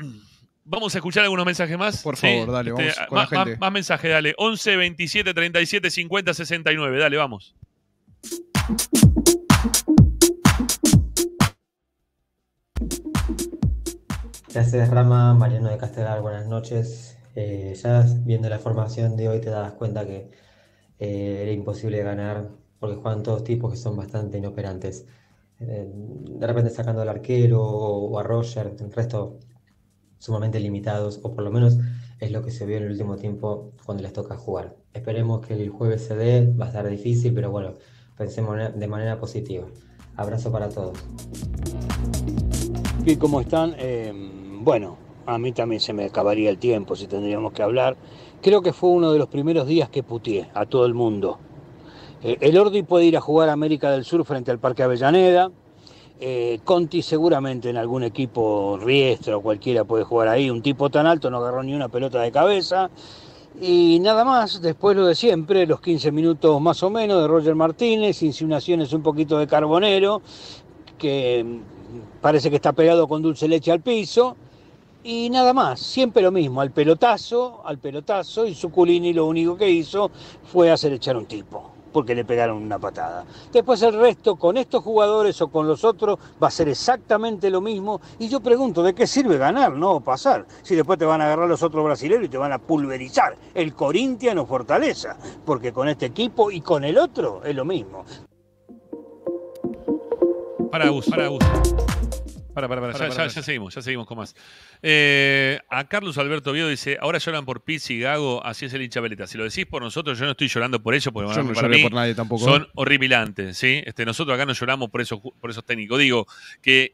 vamos a escuchar algunos mensajes más. Por favor, dale, este, vamos con más, la gente. Más, mensajes, dale. 11 27 37 50 69. Dale, vamos. Gracias, Rama. Mariano de Castelar, buenas noches. Eh, ya viendo la formación de hoy te das cuenta que eh, era imposible ganar porque juegan todos tipos que son bastante inoperantes. Eh, de repente sacando al arquero o, a Roger, el resto sumamente limitados, o por lo menos es lo que se vio en el último tiempo cuando les toca jugar. Esperemos que el jueves se dé, va a estar difícil, pero bueno, pensemos de manera positiva. Abrazo para todos. ¿Y cómo están? Eh, bueno, a mí también se me acabaría el tiempo si tendríamos que hablar. Creo que fue uno de los primeros días que puteé a todo el mundo. Eh, el Ordi puede ir a jugar a América del Sur frente al Parque Avellaneda. Eh, Conti seguramente en algún equipo Riestro, o cualquiera puede jugar ahí. Un tipo tan alto no agarró ni una pelota de cabeza. Y nada más, después lo de siempre, los 15 minutos más o menos de Roger Martínez, insinuaciones un poquito de carbonero, que mm, parece que está pegado con dulce leche al piso y nada más, siempre lo mismo, al pelotazo, al pelotazo, y Suculini lo único que hizo fue hacer echar un tipo, porque le pegaron una patada. Después el resto, con estos jugadores o con los otros, va a ser exactamente lo mismo, y yo pregunto, ¿de qué sirve ganar, no pasar? Si después te van a agarrar los otros brasileños y te van a pulverizar, el Corinthians o Fortaleza, porque con este equipo y con el otro es lo mismo. Para para ya, seguimos, ya seguimos con más. Eh, a Carlos Alberto Vio dice, ahora lloran por Pizzi y Gago, así es el hincha peleta. Si lo decís por nosotros, yo no estoy llorando por ellos, yo no para por nadie tampoco. son horribilantes, ¿sí? Este, nosotros acá no lloramos por esos, por técnicos. Digo, que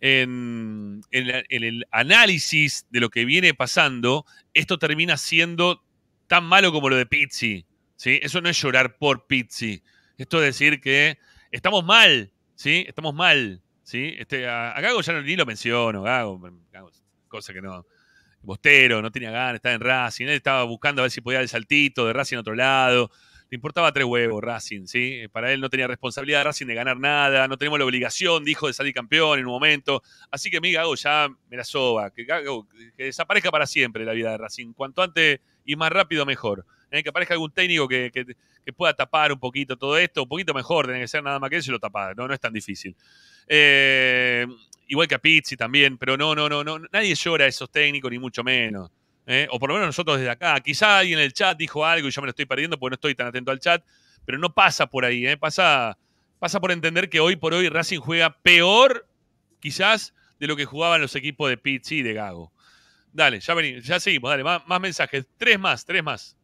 en, el análisis de lo que viene pasando, esto termina siendo tan malo como lo de Pizzi, ¿sí? Eso no es llorar por Pizzi. Esto es decir que estamos mal, ¿sí? Estamos mal. ¿sí? Este, a, Gago ya ni lo menciono, Gago, cosa que no. Bostero, no tenía ganas, estaba en Racing, él estaba buscando a ver si podía dar el saltito de Racing a otro lado. Le importaba tres huevos Racing, ¿sí? Para él no tenía responsabilidad Racing de ganar nada, no tenemos la obligación, dijo, de salir campeón en un momento. Así que mi Gago ya me la soba, que, Gago, que desaparezca para siempre la vida de Racing. Cuanto antes y más rápido, mejor. ¿eh? Que aparezca algún técnico que, que, pueda tapar un poquito todo esto, un poquito mejor, tiene que ser nada más que eso y lo tapar, no, no es tan difícil. Eh, igual que a Pizzi también, pero no, no, no, no, nadie llora a esos técnicos, ni mucho menos. ¿eh? O por lo menos nosotros desde acá. Quizá alguien en el chat dijo algo y yo me lo estoy perdiendo porque no estoy tan atento al chat, pero no pasa por ahí, ¿eh? pasa, pasa por entender que hoy por hoy Racing juega peor, quizás, de lo que jugaban los equipos de Pizzi y de Gago. Dale, ya venimos, ya seguimos, dale, más mensajes. Tres más, tres más.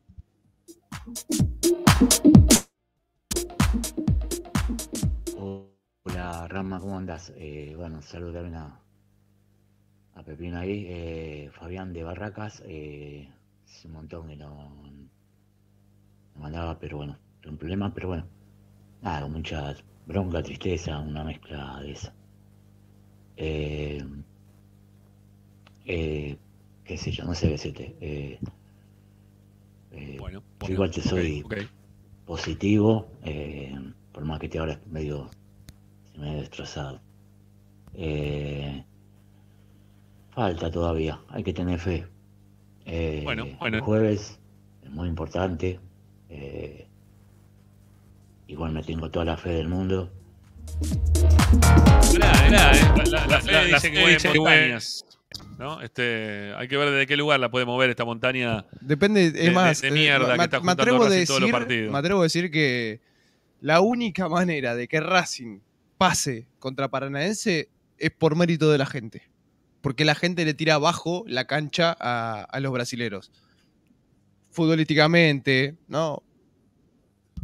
Ah, Rama, ¿cómo andás? Eh, bueno, saludos también a, a Pepino ahí, eh, Fabián de Barracas, eh, es un montón que no, mandaba, pero bueno, un problema, pero bueno, nada, mucha bronca, tristeza, una mezcla de esa. Eh, qué sé yo, no sé qué Eh bueno, yo igual te soy positivo, por más que te ahora es medio me he destrozado. Eh, falta todavía, hay que tener fe. Eh, bueno, El jueves es muy importante. Eh, igual me tengo toda la fe del mundo. la, hay que ver de qué lugar la puede mover esta montaña. Depende, más, mierda que está me atrevo decir, Me atrevo a decir que la única manera de que Racing pase contra Paranaense es por mérito de la gente. Porque la gente le tira abajo la cancha a, los brasileros. Futbolísticamente, ¿no?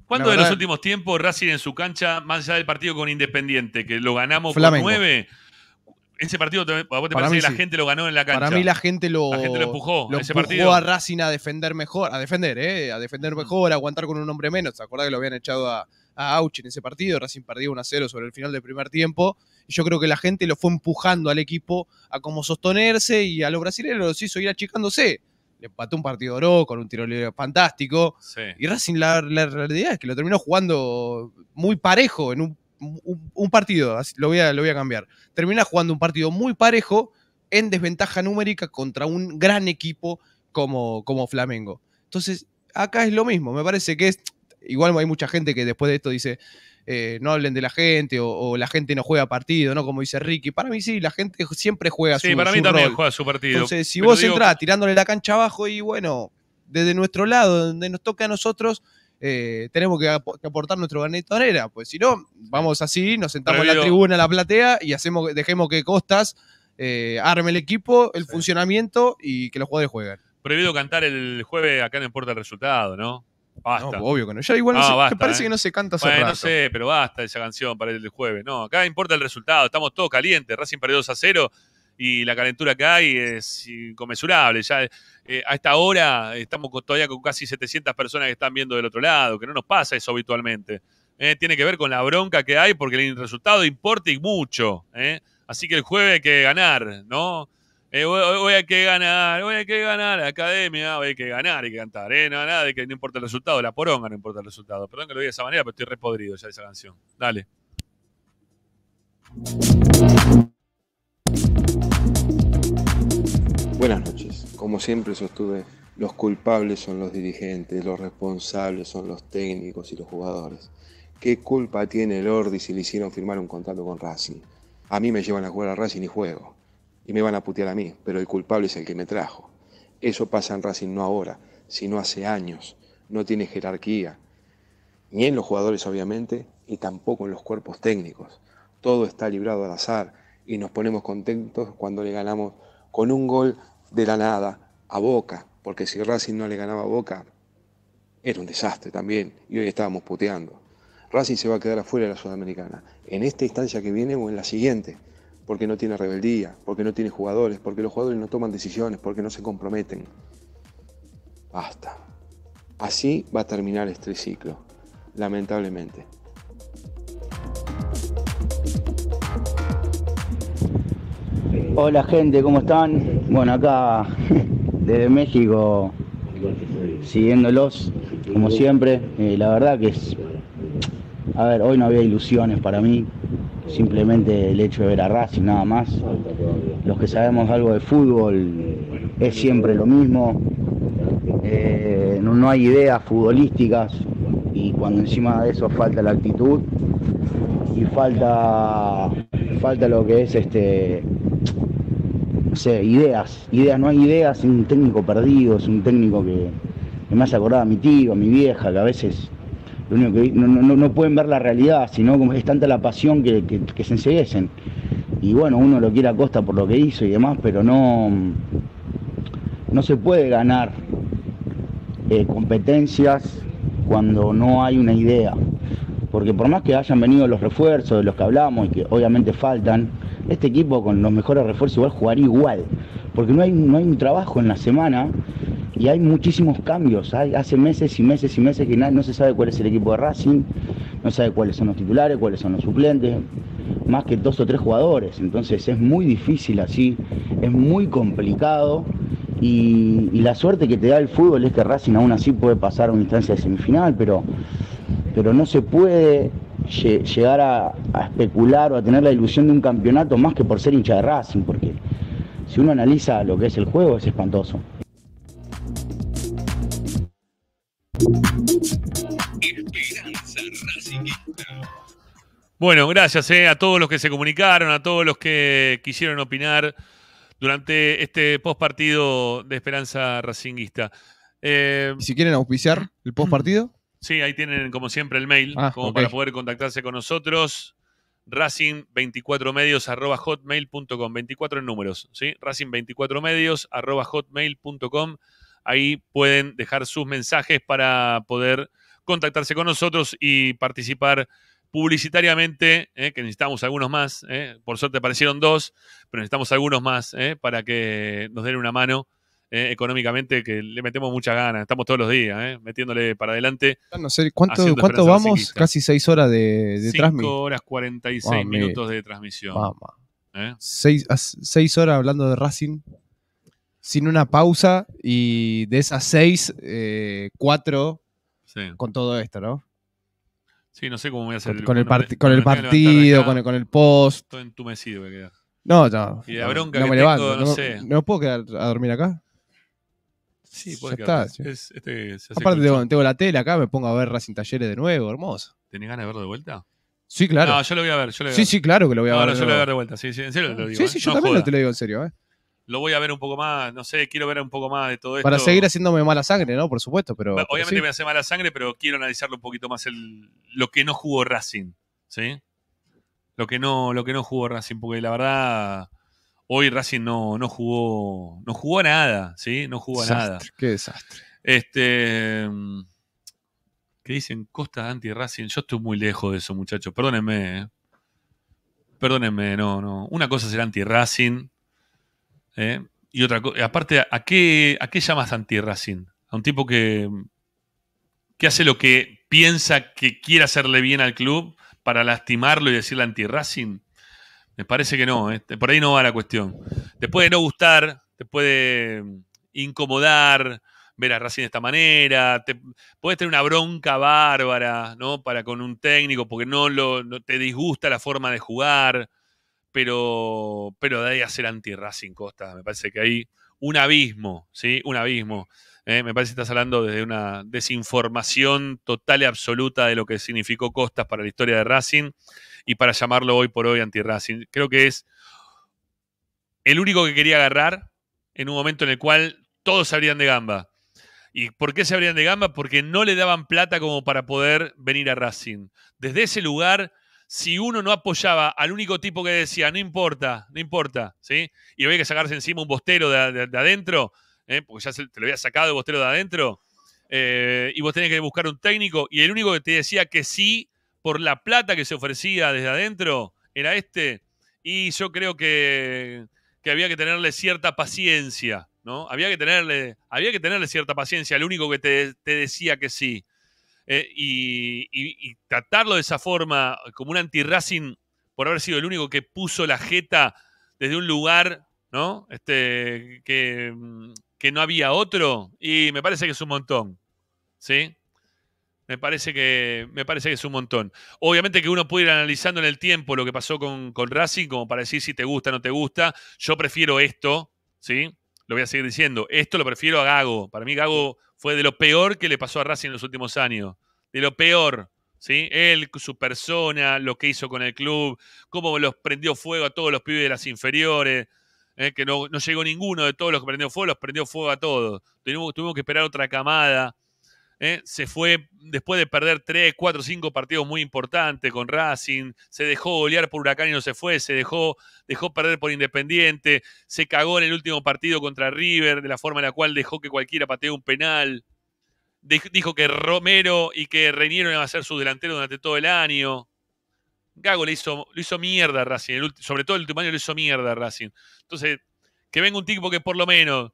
¿Cuándo de los últimos tiempos Racing en su cancha, más allá del partido con Independiente, que lo ganamos por nueve? Ese partido, ¿a vos te parece que la gente lo ganó en la cancha? Para mí la gente lo, empujó. ese partido. a Racing a defender mejor, a defender, ¿eh? A defender mejor, a aguantar con un hombre menos. ¿Se acuerdan que lo habían echado a, a Auch en ese partido. Racing perdió 1 a 0 sobre el final del primer tiempo. Y yo creo que la gente lo fue empujando al equipo a como sostenerse y a los brasileños los hizo ir achicándose. Le empató un partido oro con un tiro fantástico. Y Racing, la, realidad es que lo terminó jugando muy parejo en un, partido. Lo voy, a, lo voy a cambiar. Termina jugando un partido muy parejo en desventaja numérica contra un gran equipo como, como Flamengo. Entonces, acá es lo mismo. Me parece que es igual hay mucha gente que después de esto dice, eh, no hablen de la gente o, la gente no juega partido, ¿no? Como dice Ricky. Para mí sí, la gente siempre juega su partido. Sí, para mí también juega su partido. Entonces, si vos entrás tirándole la cancha abajo y bueno, desde nuestro lado, donde nos toca a nosotros, eh, tenemos que, aportar nuestro granito de arena. Pues si no, vamos así, nos sentamos en la tribuna, la platea y hacemos, dejemos que Costas eh, arme el equipo, el funcionamiento y que los jugadores jueguen. Prohibido cantar el jueves acá no importa el resultado, ¿no? No, obvio que no. Ya igual no, parece eh. que no se canta hace no sé, pero basta esa canción para el jueves. No, acá importa el resultado. Estamos todos calientes. Racing perdió a cero y la calentura que hay es inconmensurable. Ya eh, a esta hora estamos todavía con casi 700 personas que están viendo del otro lado, que no nos pasa eso habitualmente. Eh. tiene que ver con la bronca que hay porque el resultado importa y mucho. Así que el jueves hay que ganar, ¿no? voy, eh, a que ganar, voy a que ganar, academia, voy a que ganar y que cantar, eh, No, nada, de que no importa el resultado, la poronga no importa el resultado. Perdón que lo diga de esa manera, pero estoy repodrido ya de esa canción. Dale. Buenas noches. Como siempre sostuve, los culpables son los dirigentes, los responsables son los técnicos y los jugadores. ¿Qué culpa tiene el Ordi si le hicieron firmar un contrato con Racing? A mí me llevan a jugar a Racing y juego y me van a putear a mí, pero el culpable es el que me trajo. Eso pasa en Racing no ahora, sino hace años. No tiene jerarquía, ni en los jugadores obviamente, y tampoco en los cuerpos técnicos. Todo está librado al azar y nos ponemos contentos cuando le ganamos con un gol de la nada a Boca, porque si Racing no le ganaba a Boca, era un desastre también, y hoy estábamos puteando. Racing se va a quedar afuera de la Sudamericana, en esta instancia que viene o en la siguiente porque no tiene rebeldía, porque no tiene jugadores, porque los jugadores no toman decisiones, porque no se comprometen. Basta. Así va a terminar este ciclo, lamentablemente. Hola gente, ¿cómo están? Bueno, acá (laughs) desde México, siguiéndolos, como siempre, eh, la verdad que es... A ver, hoy no había ilusiones para mí, simplemente el hecho de ver a y nada más. Los que sabemos algo de fútbol es siempre lo mismo, eh, no, hay ideas futbolísticas y cuando encima de eso falta la actitud y falta, falta lo que es este... No sé, ideas, ideas, no hay ideas, es un técnico perdido, es un técnico que, me hace acordar a mi tío, a mi vieja, que a veces que no, no, pueden ver la realidad, sino como es tanta la pasión que, se enseguecen. Y bueno, uno lo quiere a costa por lo que hizo y demás, pero no, no se puede ganar eh, competencias cuando no hay una idea. Porque por más que hayan venido los refuerzos de los que hablamos y que obviamente faltan, este equipo con los mejores refuerzos igual jugaría igual. Porque no hay, no hay un trabajo en la semana y hay muchísimos cambios. hace meses y meses y meses que no se sabe cuál es el equipo de Racing, no sabe cuáles son los titulares, cuáles son los suplentes, más que dos o tres jugadores. Entonces es muy difícil así, es muy complicado. Y, la suerte que te da el fútbol es que Racing aún así puede pasar a una instancia de semifinal, pero, pero no se puede llegar a, a, especular o a tener la ilusión de un campeonato más que por ser hincha de Racing, porque si uno analiza lo que es el juego es espantoso. Bueno, gracias eh, a todos los que se comunicaron, a todos los que quisieron opinar durante este post partido de Esperanza Racinguista. Eh, si quieren auspiciar el post partido. Sí, ahí tienen como siempre el mail, ah, como para poder contactarse con nosotros. Racing24medios hotmail.com, 24 en números, ¿sí? Racing24medios Ahí pueden dejar sus mensajes para poder contactarse con nosotros y participar publicitariamente, ¿eh? que necesitamos algunos más, ¿eh? por suerte aparecieron dos, pero necesitamos algunos más ¿eh? para que nos den una mano económicamente, que le metemos muchas ganas, estamos todos los días metiéndole para adelante. ¿cuánto, vamos? Casi seis horas de, transmisión. 5 horas 46 seis minutos de transmisión. Seis, seis horas hablando de Racing sin una pausa y de esas seis, eh, cuatro con todo esto, ¿no? Sí, no sé cómo voy a hacer. Con, el, partido, con, el, post. Estoy entumecido que queda. No, ya. Y la bronca no que me levanto, no, sé. ¿No puedo quedar a dormir acá? Sí, puede quedar. este, se hace Aparte tengo, tengo, la tele acá, me pongo a ver Racing Talleres de nuevo, hermoso. ¿Tenés ganas de verlo de vuelta? Sí, claro. No, yo lo voy a ver. Yo lo voy a ver. Sí, sí, claro que lo voy a ver. Ahora yo lo voy a ver de vuelta, sí, sí, en serio te lo digo. Sí, sí, ¿eh? yo también te lo digo en serio, ¿eh? lo voy a ver un poco más, no sé, quiero ver un poco más de todo esto. Para seguir haciéndome mala sangre, ¿no? Por supuesto, pero... Obviamente me hace mala sangre, pero quiero analizarlo un poquito más el, lo que no jugó Racing, ¿sí? Lo que no, lo que no jugó Racing, porque la verdad, hoy Racing no, no jugó, no jugó nada, ¿sí? No jugó nada. Qué desastre. Este... ¿Qué dicen? Costa anti-Racing. Yo estoy muy lejos de eso, muchachos. Perdónenme, ¿eh? Perdónenme, no, no. Una cosa es el anti-Racing ¿eh? Y otra cosa, aparte, ¿a qué, ¿a qué llamas anti-Racing? A un tipo que, que hace lo que piensa que quiere hacerle bien al club para lastimarlo y decirle anti-Racing. Me parece que no, ¿eh? por ahí no va la cuestión. Te puede no gustar, te puede mm, incomodar ver a Racing de esta manera, te, puedes tener una bronca bárbara, ¿no? Para con un técnico, porque no, lo, no te disgusta la forma de jugar, pero, pero de ahí a ser anti-Racing Costa, me parece que hay un abismo, ¿sí? Un abismo. ¿eh? me parece que estás hablando desde una desinformación total y absoluta de lo que significó Costas para la historia de Racing y para llamarlo hoy por hoy anti-Racing. Creo que es el único que quería agarrar en un momento en el cual todos se abrían de gamba. ¿Y por qué se abrían de gamba? Porque no le daban plata como para poder venir a Racing. Desde ese lugar si uno no apoyaba al único tipo que decía, no importa, no importa, ¿sí? Y había que sacarse encima un bostero de, adentro, ¿eh? porque ya te lo había sacado el bostero de adentro, eh, y vos tenías que buscar un técnico, y el único que te decía que sí, por la plata que se ofrecía desde adentro, era este, y yo creo que, había que tenerle cierta paciencia, ¿no? Había que tenerle, había que tenerle cierta paciencia al único que te, te decía que sí. Eh, y, tratarlo de esa forma, como un anti-Racing, por haber sido el único que puso la jeta desde un lugar, ¿no? Este, mm, que, no había otro, y me parece que es un montón, ¿sí? Me parece, que, me parece que es un montón. Obviamente que uno puede ir analizando en el tiempo lo que pasó con, con Racing, como para decir si te gusta o no te gusta. Yo prefiero esto, ¿sí? lo voy a seguir diciendo. Esto lo prefiero a Gago. Para mí Gago fue de lo peor que le pasó a Racing en los últimos años. De lo peor. ¿sí? Él, su persona, lo que hizo con el club, cómo los prendió fuego a todos los pibes de las inferiores. ¿eh? Que no, llegó ninguno de todos los que prendió fuego, los prendió fuego a todos. Tuvimos, tuvimos que esperar otra camada. ¿eh? se fue después de perder 3, 4, 5 partidos muy importantes con Racing, se dejó golear por Huracán y no se fue, se dejó, dejó perder por Independiente, se cagó en el último partido contra River de la forma en la cual dejó que cualquiera patee un penal, dijo que Romero y que Reiniero iban a ser sus delanteros durante todo el año. Gago le hizo, hizo mierda a Racing, sobre todo el último año le hizo mierda a Racing. Entonces, que venga un tipo que por lo menos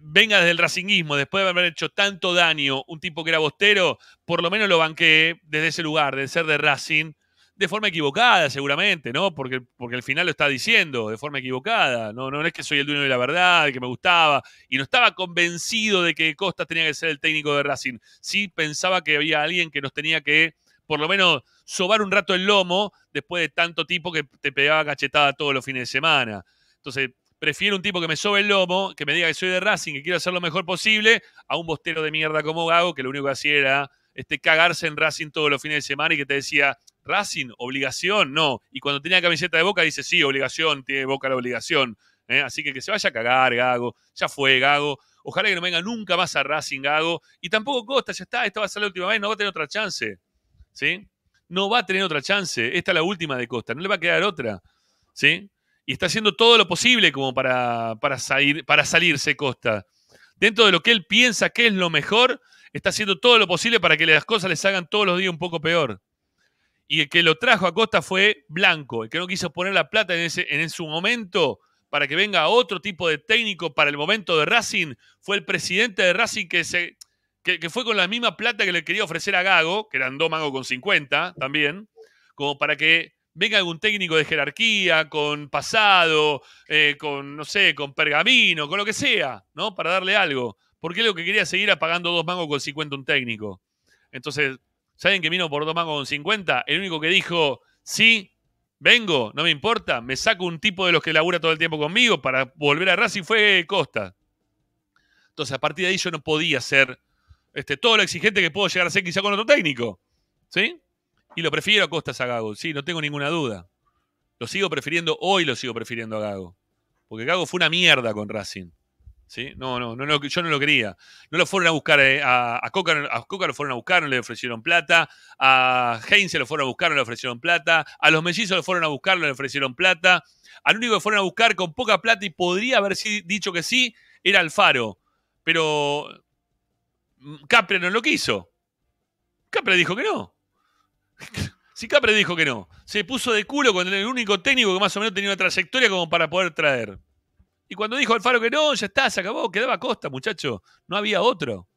venga desde el racinguismo, después de haber hecho tanto daño un tipo que era bostero, por lo menos lo banqué desde ese lugar, de ser de Racing, de forma equivocada seguramente, ¿no? Porque, porque al final lo está diciendo, de forma equivocada. No, no es que soy el dueño de la verdad, que me gustaba, y no estaba convencido de que Costas tenía que ser el técnico de Racing. Sí pensaba que había alguien que nos tenía que, por lo menos, sobar un rato el lomo después de tanto tipo que te pegaba cachetada todos los fines de semana. Entonces, prefiero un tipo que me sobe el lomo, que me diga que soy de Racing, que quiero hacer lo mejor posible, a un bostero de mierda como Gago, que lo único que hacía era este, cagarse en Racing todos los fines de semana y que te decía, Racing, obligación, no. Y cuando tenía camiseta de boca, dice, sí, obligación, tiene boca la obligación. ¿eh? Así que que se vaya a cagar, Gago. Ya fue, Gago. Ojalá que no venga nunca más a Racing, Gago. Y tampoco Costa, ya está, esta va a ser la última vez, no va a tener otra chance. ¿Sí? No va a tener otra chance. Esta es la última de Costa, no le va a quedar otra. ¿Sí? y está haciendo todo lo posible como para, para, salir, para salirse Costa. Dentro de lo que él piensa que es lo mejor, está haciendo todo lo posible para que las cosas les hagan todos los días un poco peor. Y el que lo trajo a Costa fue Blanco, el que no quiso poner la plata en, ese, en su momento para que venga otro tipo de técnico para el momento de Racing, fue el presidente de Racing que, se, que, fue con la misma plata que le quería ofrecer a Gago, que andó Mago con 50 también, como para que venga algún técnico de jerarquía, con pasado, eh, con, no sé, con pergamino, con lo que sea, ¿no? Para darle algo. Porque es lo que quería seguir apagando dos mangos con 50 un técnico. Entonces, ¿saben que vino por dos mangos con 50? El único que dijo, sí, vengo, no me importa, me saco un tipo de los que labura todo el tiempo conmigo para volver a Racing fue Costa. Entonces, a partir de ahí yo no podía ser este, todo lo exigente que puedo llegar a ser quizá con otro técnico. ¿Sí? Y lo prefiero a Costas a Gago, sí, no tengo ninguna duda. Lo sigo prefiriendo, hoy lo sigo prefiriendo a Gago. Porque Gago fue una mierda con Racing. ¿Sí? No, no, no, yo no lo quería. No lo fueron a buscar eh, a, Coca, lo fueron a buscar, no le ofrecieron plata, a Heinz lo fueron a buscar, le ofrecieron plata, a los mellizos lo fueron a buscar, no le ofrecieron plata, al único que fueron a buscar con poca plata y podría haber dicho que sí, era Alfaro. Pero mm, Capre no lo quiso. Capre dijo que no. Si (laughs) Capre dijo que no, se puso de culo con el único técnico que más o menos tenía una trayectoria como para poder traer. Y cuando dijo Alfaro que no, ya está, se acabó, quedaba Costa, muchacho. No había otro.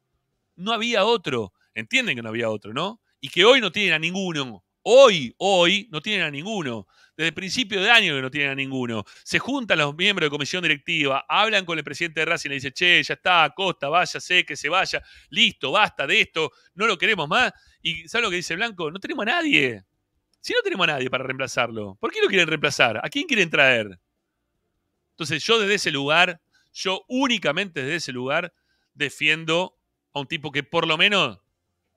No había otro. Entienden que no había otro, ¿no? Y que hoy no tienen a ninguno. Hoy, hoy, no tienen a ninguno. Desde principio de año que no tienen a ninguno. Se juntan los miembros de comisión directiva, hablan con el presidente de Racing y le dicen, che, ya está, Costa, vaya, sé que se vaya, listo, basta de esto, no lo queremos más. ¿Y sabes lo que dice Blanco? No tenemos a nadie. Si no tenemos a nadie para reemplazarlo, ¿por qué lo quieren reemplazar? ¿A quién quieren traer? Entonces yo desde ese lugar, yo únicamente desde ese lugar defiendo a un tipo que por lo menos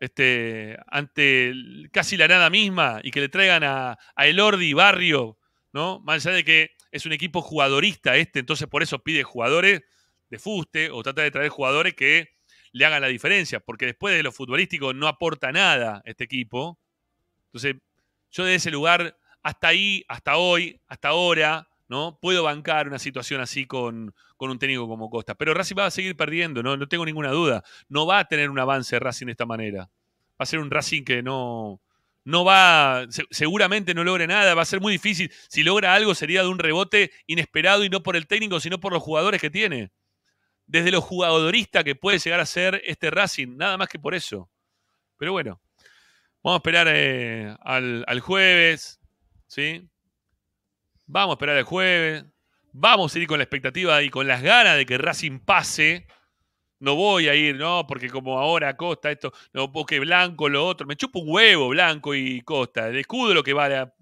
este, ante casi la nada misma y que le traigan a, a Elordi Barrio, ¿no? Más allá de que es un equipo jugadorista este, entonces por eso pide jugadores de fuste o trata de traer jugadores que le haga la diferencia, porque después de lo futbolístico no aporta nada este equipo. Entonces, yo de ese lugar, hasta ahí, hasta hoy, hasta ahora, ¿no? Puedo bancar una situación así con, con un técnico como Costa. Pero Racing va a seguir perdiendo, ¿no? No tengo ninguna duda. No va a tener un avance Racing de esta manera. Va a ser un Racing que no, no va, seguramente no logre nada, va a ser muy difícil. Si logra algo sería de un rebote inesperado y no por el técnico, sino por los jugadores que tiene desde lo jugadorista que puede llegar a ser este Racing, nada más que por eso. Pero bueno, vamos a esperar eh, al, jueves, ¿sí? Vamos a esperar al jueves, vamos a ir con la expectativa y con las ganas de que Racing pase. No voy a ir, ¿no? Porque como ahora Costa, esto, no, porque Blanco, lo otro, me chupo un huevo Blanco y Costa, el escudo lo que vale,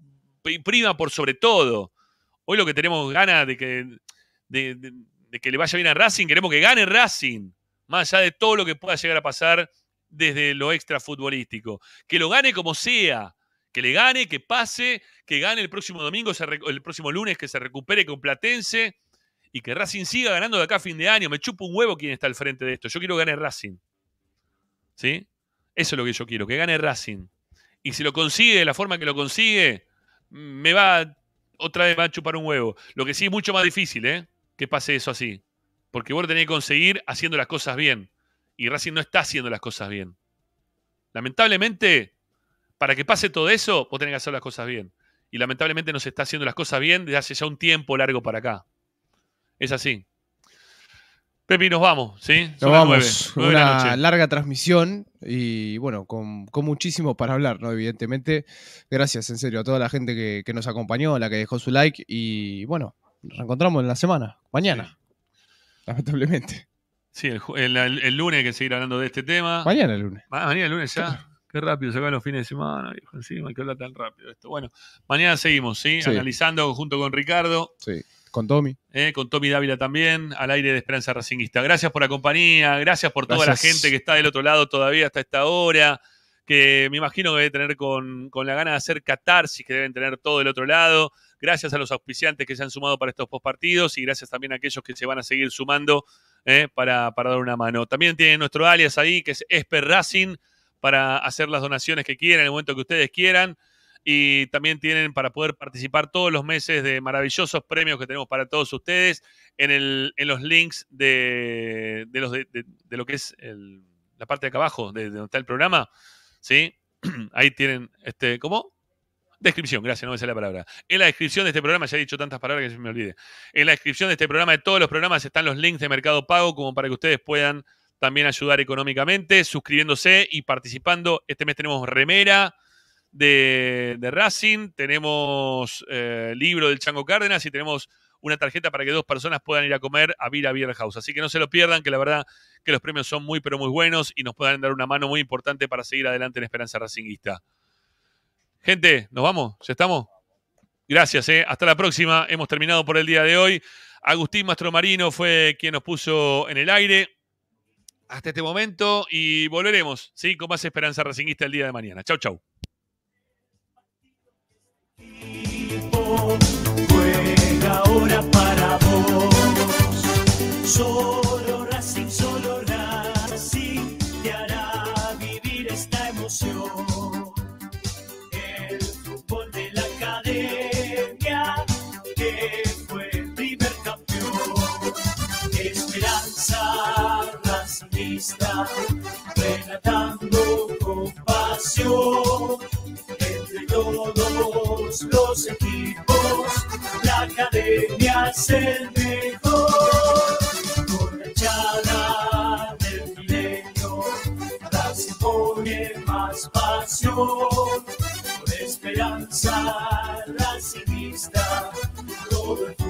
prima por sobre todo. Hoy lo que tenemos ganas de que de que le vaya bien a Racing, queremos que gane Racing, más allá de todo lo que pueda llegar a pasar desde lo extra futbolístico. Que lo gane como sea, que le gane, que pase, que gane el próximo domingo, el próximo lunes, que se recupere con Platense y que Racing siga ganando de acá a fin de año. Me chupa un huevo quien está al frente de esto. Yo quiero que gane Racing. ¿Sí? Eso es lo que yo quiero, que gane Racing. Y si lo consigue de la forma que lo consigue, me va otra vez va a chupar un huevo. Lo que sí es mucho más difícil, ¿eh? que pase eso así. Porque vos lo tenés que conseguir haciendo las cosas bien. Y Racing no está haciendo las cosas bien. Lamentablemente, para que pase todo eso, vos tenés que hacer las cosas bien. Y lamentablemente no se está haciendo las cosas bien desde hace ya un tiempo largo para acá. Es así. Pepi, nos vamos, ¿sí? nos vamos. una larga transmisión y bueno, con, con, muchísimo para hablar, ¿no? Evidentemente. Gracias, en serio, a toda la gente que, que nos acompañó, la que dejó su like y bueno, reencontramos en la semana, mañana. Lamentablemente. Sí, el, lunes que seguir hablando de este tema. Mañana el lunes. mañana el lunes ya. Qué rápido se van los fines de semana, encima, que habla tan rápido esto. Bueno, mañana seguimos, ¿sí? Analizando junto con Ricardo. Sí, con Tommy. Eh, con Tommy Dávila también, al aire de Esperanza Racingista. Gracias por la compañía, gracias por toda la gente que está del otro lado todavía hasta esta hora que me imagino que debe tener con, la gana de hacer catarsis que deben tener todo el otro lado. Gracias a los auspiciantes que se han sumado para estos postpartidos y gracias también a aquellos que se van a seguir sumando eh, para, dar una mano. También tienen nuestro alias ahí, que es Esper Racing, para hacer las donaciones que quieran en el momento que ustedes quieran. Y también tienen para poder participar todos los meses de maravillosos premios que tenemos para todos ustedes en, el, en los links de, los, lo que es la parte de acá abajo, de donde está el programa. ¿sí? (clears throat) Ahí tienen, este, ¿cómo? Descripción, gracias, no me sale la palabra. En la descripción de este programa, ya he dicho tantas palabras que se me olvide. En la descripción de este programa, de todos los programas, están los links de Mercado Pago, como para que ustedes puedan también ayudar económicamente, suscribiéndose y participando. Este mes tenemos remera de, Racing, tenemos eh, libro del Chango Cárdenas y tenemos una tarjeta para que dos personas puedan ir a comer a Vila Beer House. Así que no se lo pierdan, que la verdad que los premios son muy, pero muy buenos y nos puedan dar una mano muy importante para seguir adelante en Esperanza Racinguista. Gente, ¿nos vamos? ¿Ya estamos? Gracias, eh. hasta la próxima. Hemos terminado por el día de hoy. Agustín marino fue quien nos puso en el aire hasta este momento y volveremos ¿sí? con más Esperanza Racinguista el día de mañana. Chau, chau ahora para vos. Solo Racing, solo Racing te hará vivir esta emoción. El fútbol de la academia que fue el primer campeón. Esperanza racista, relatando con pasión todos los equipos, la academia es el mejor. Con la echada del milenio, se pone más pasión. Con esperanza vista. todo el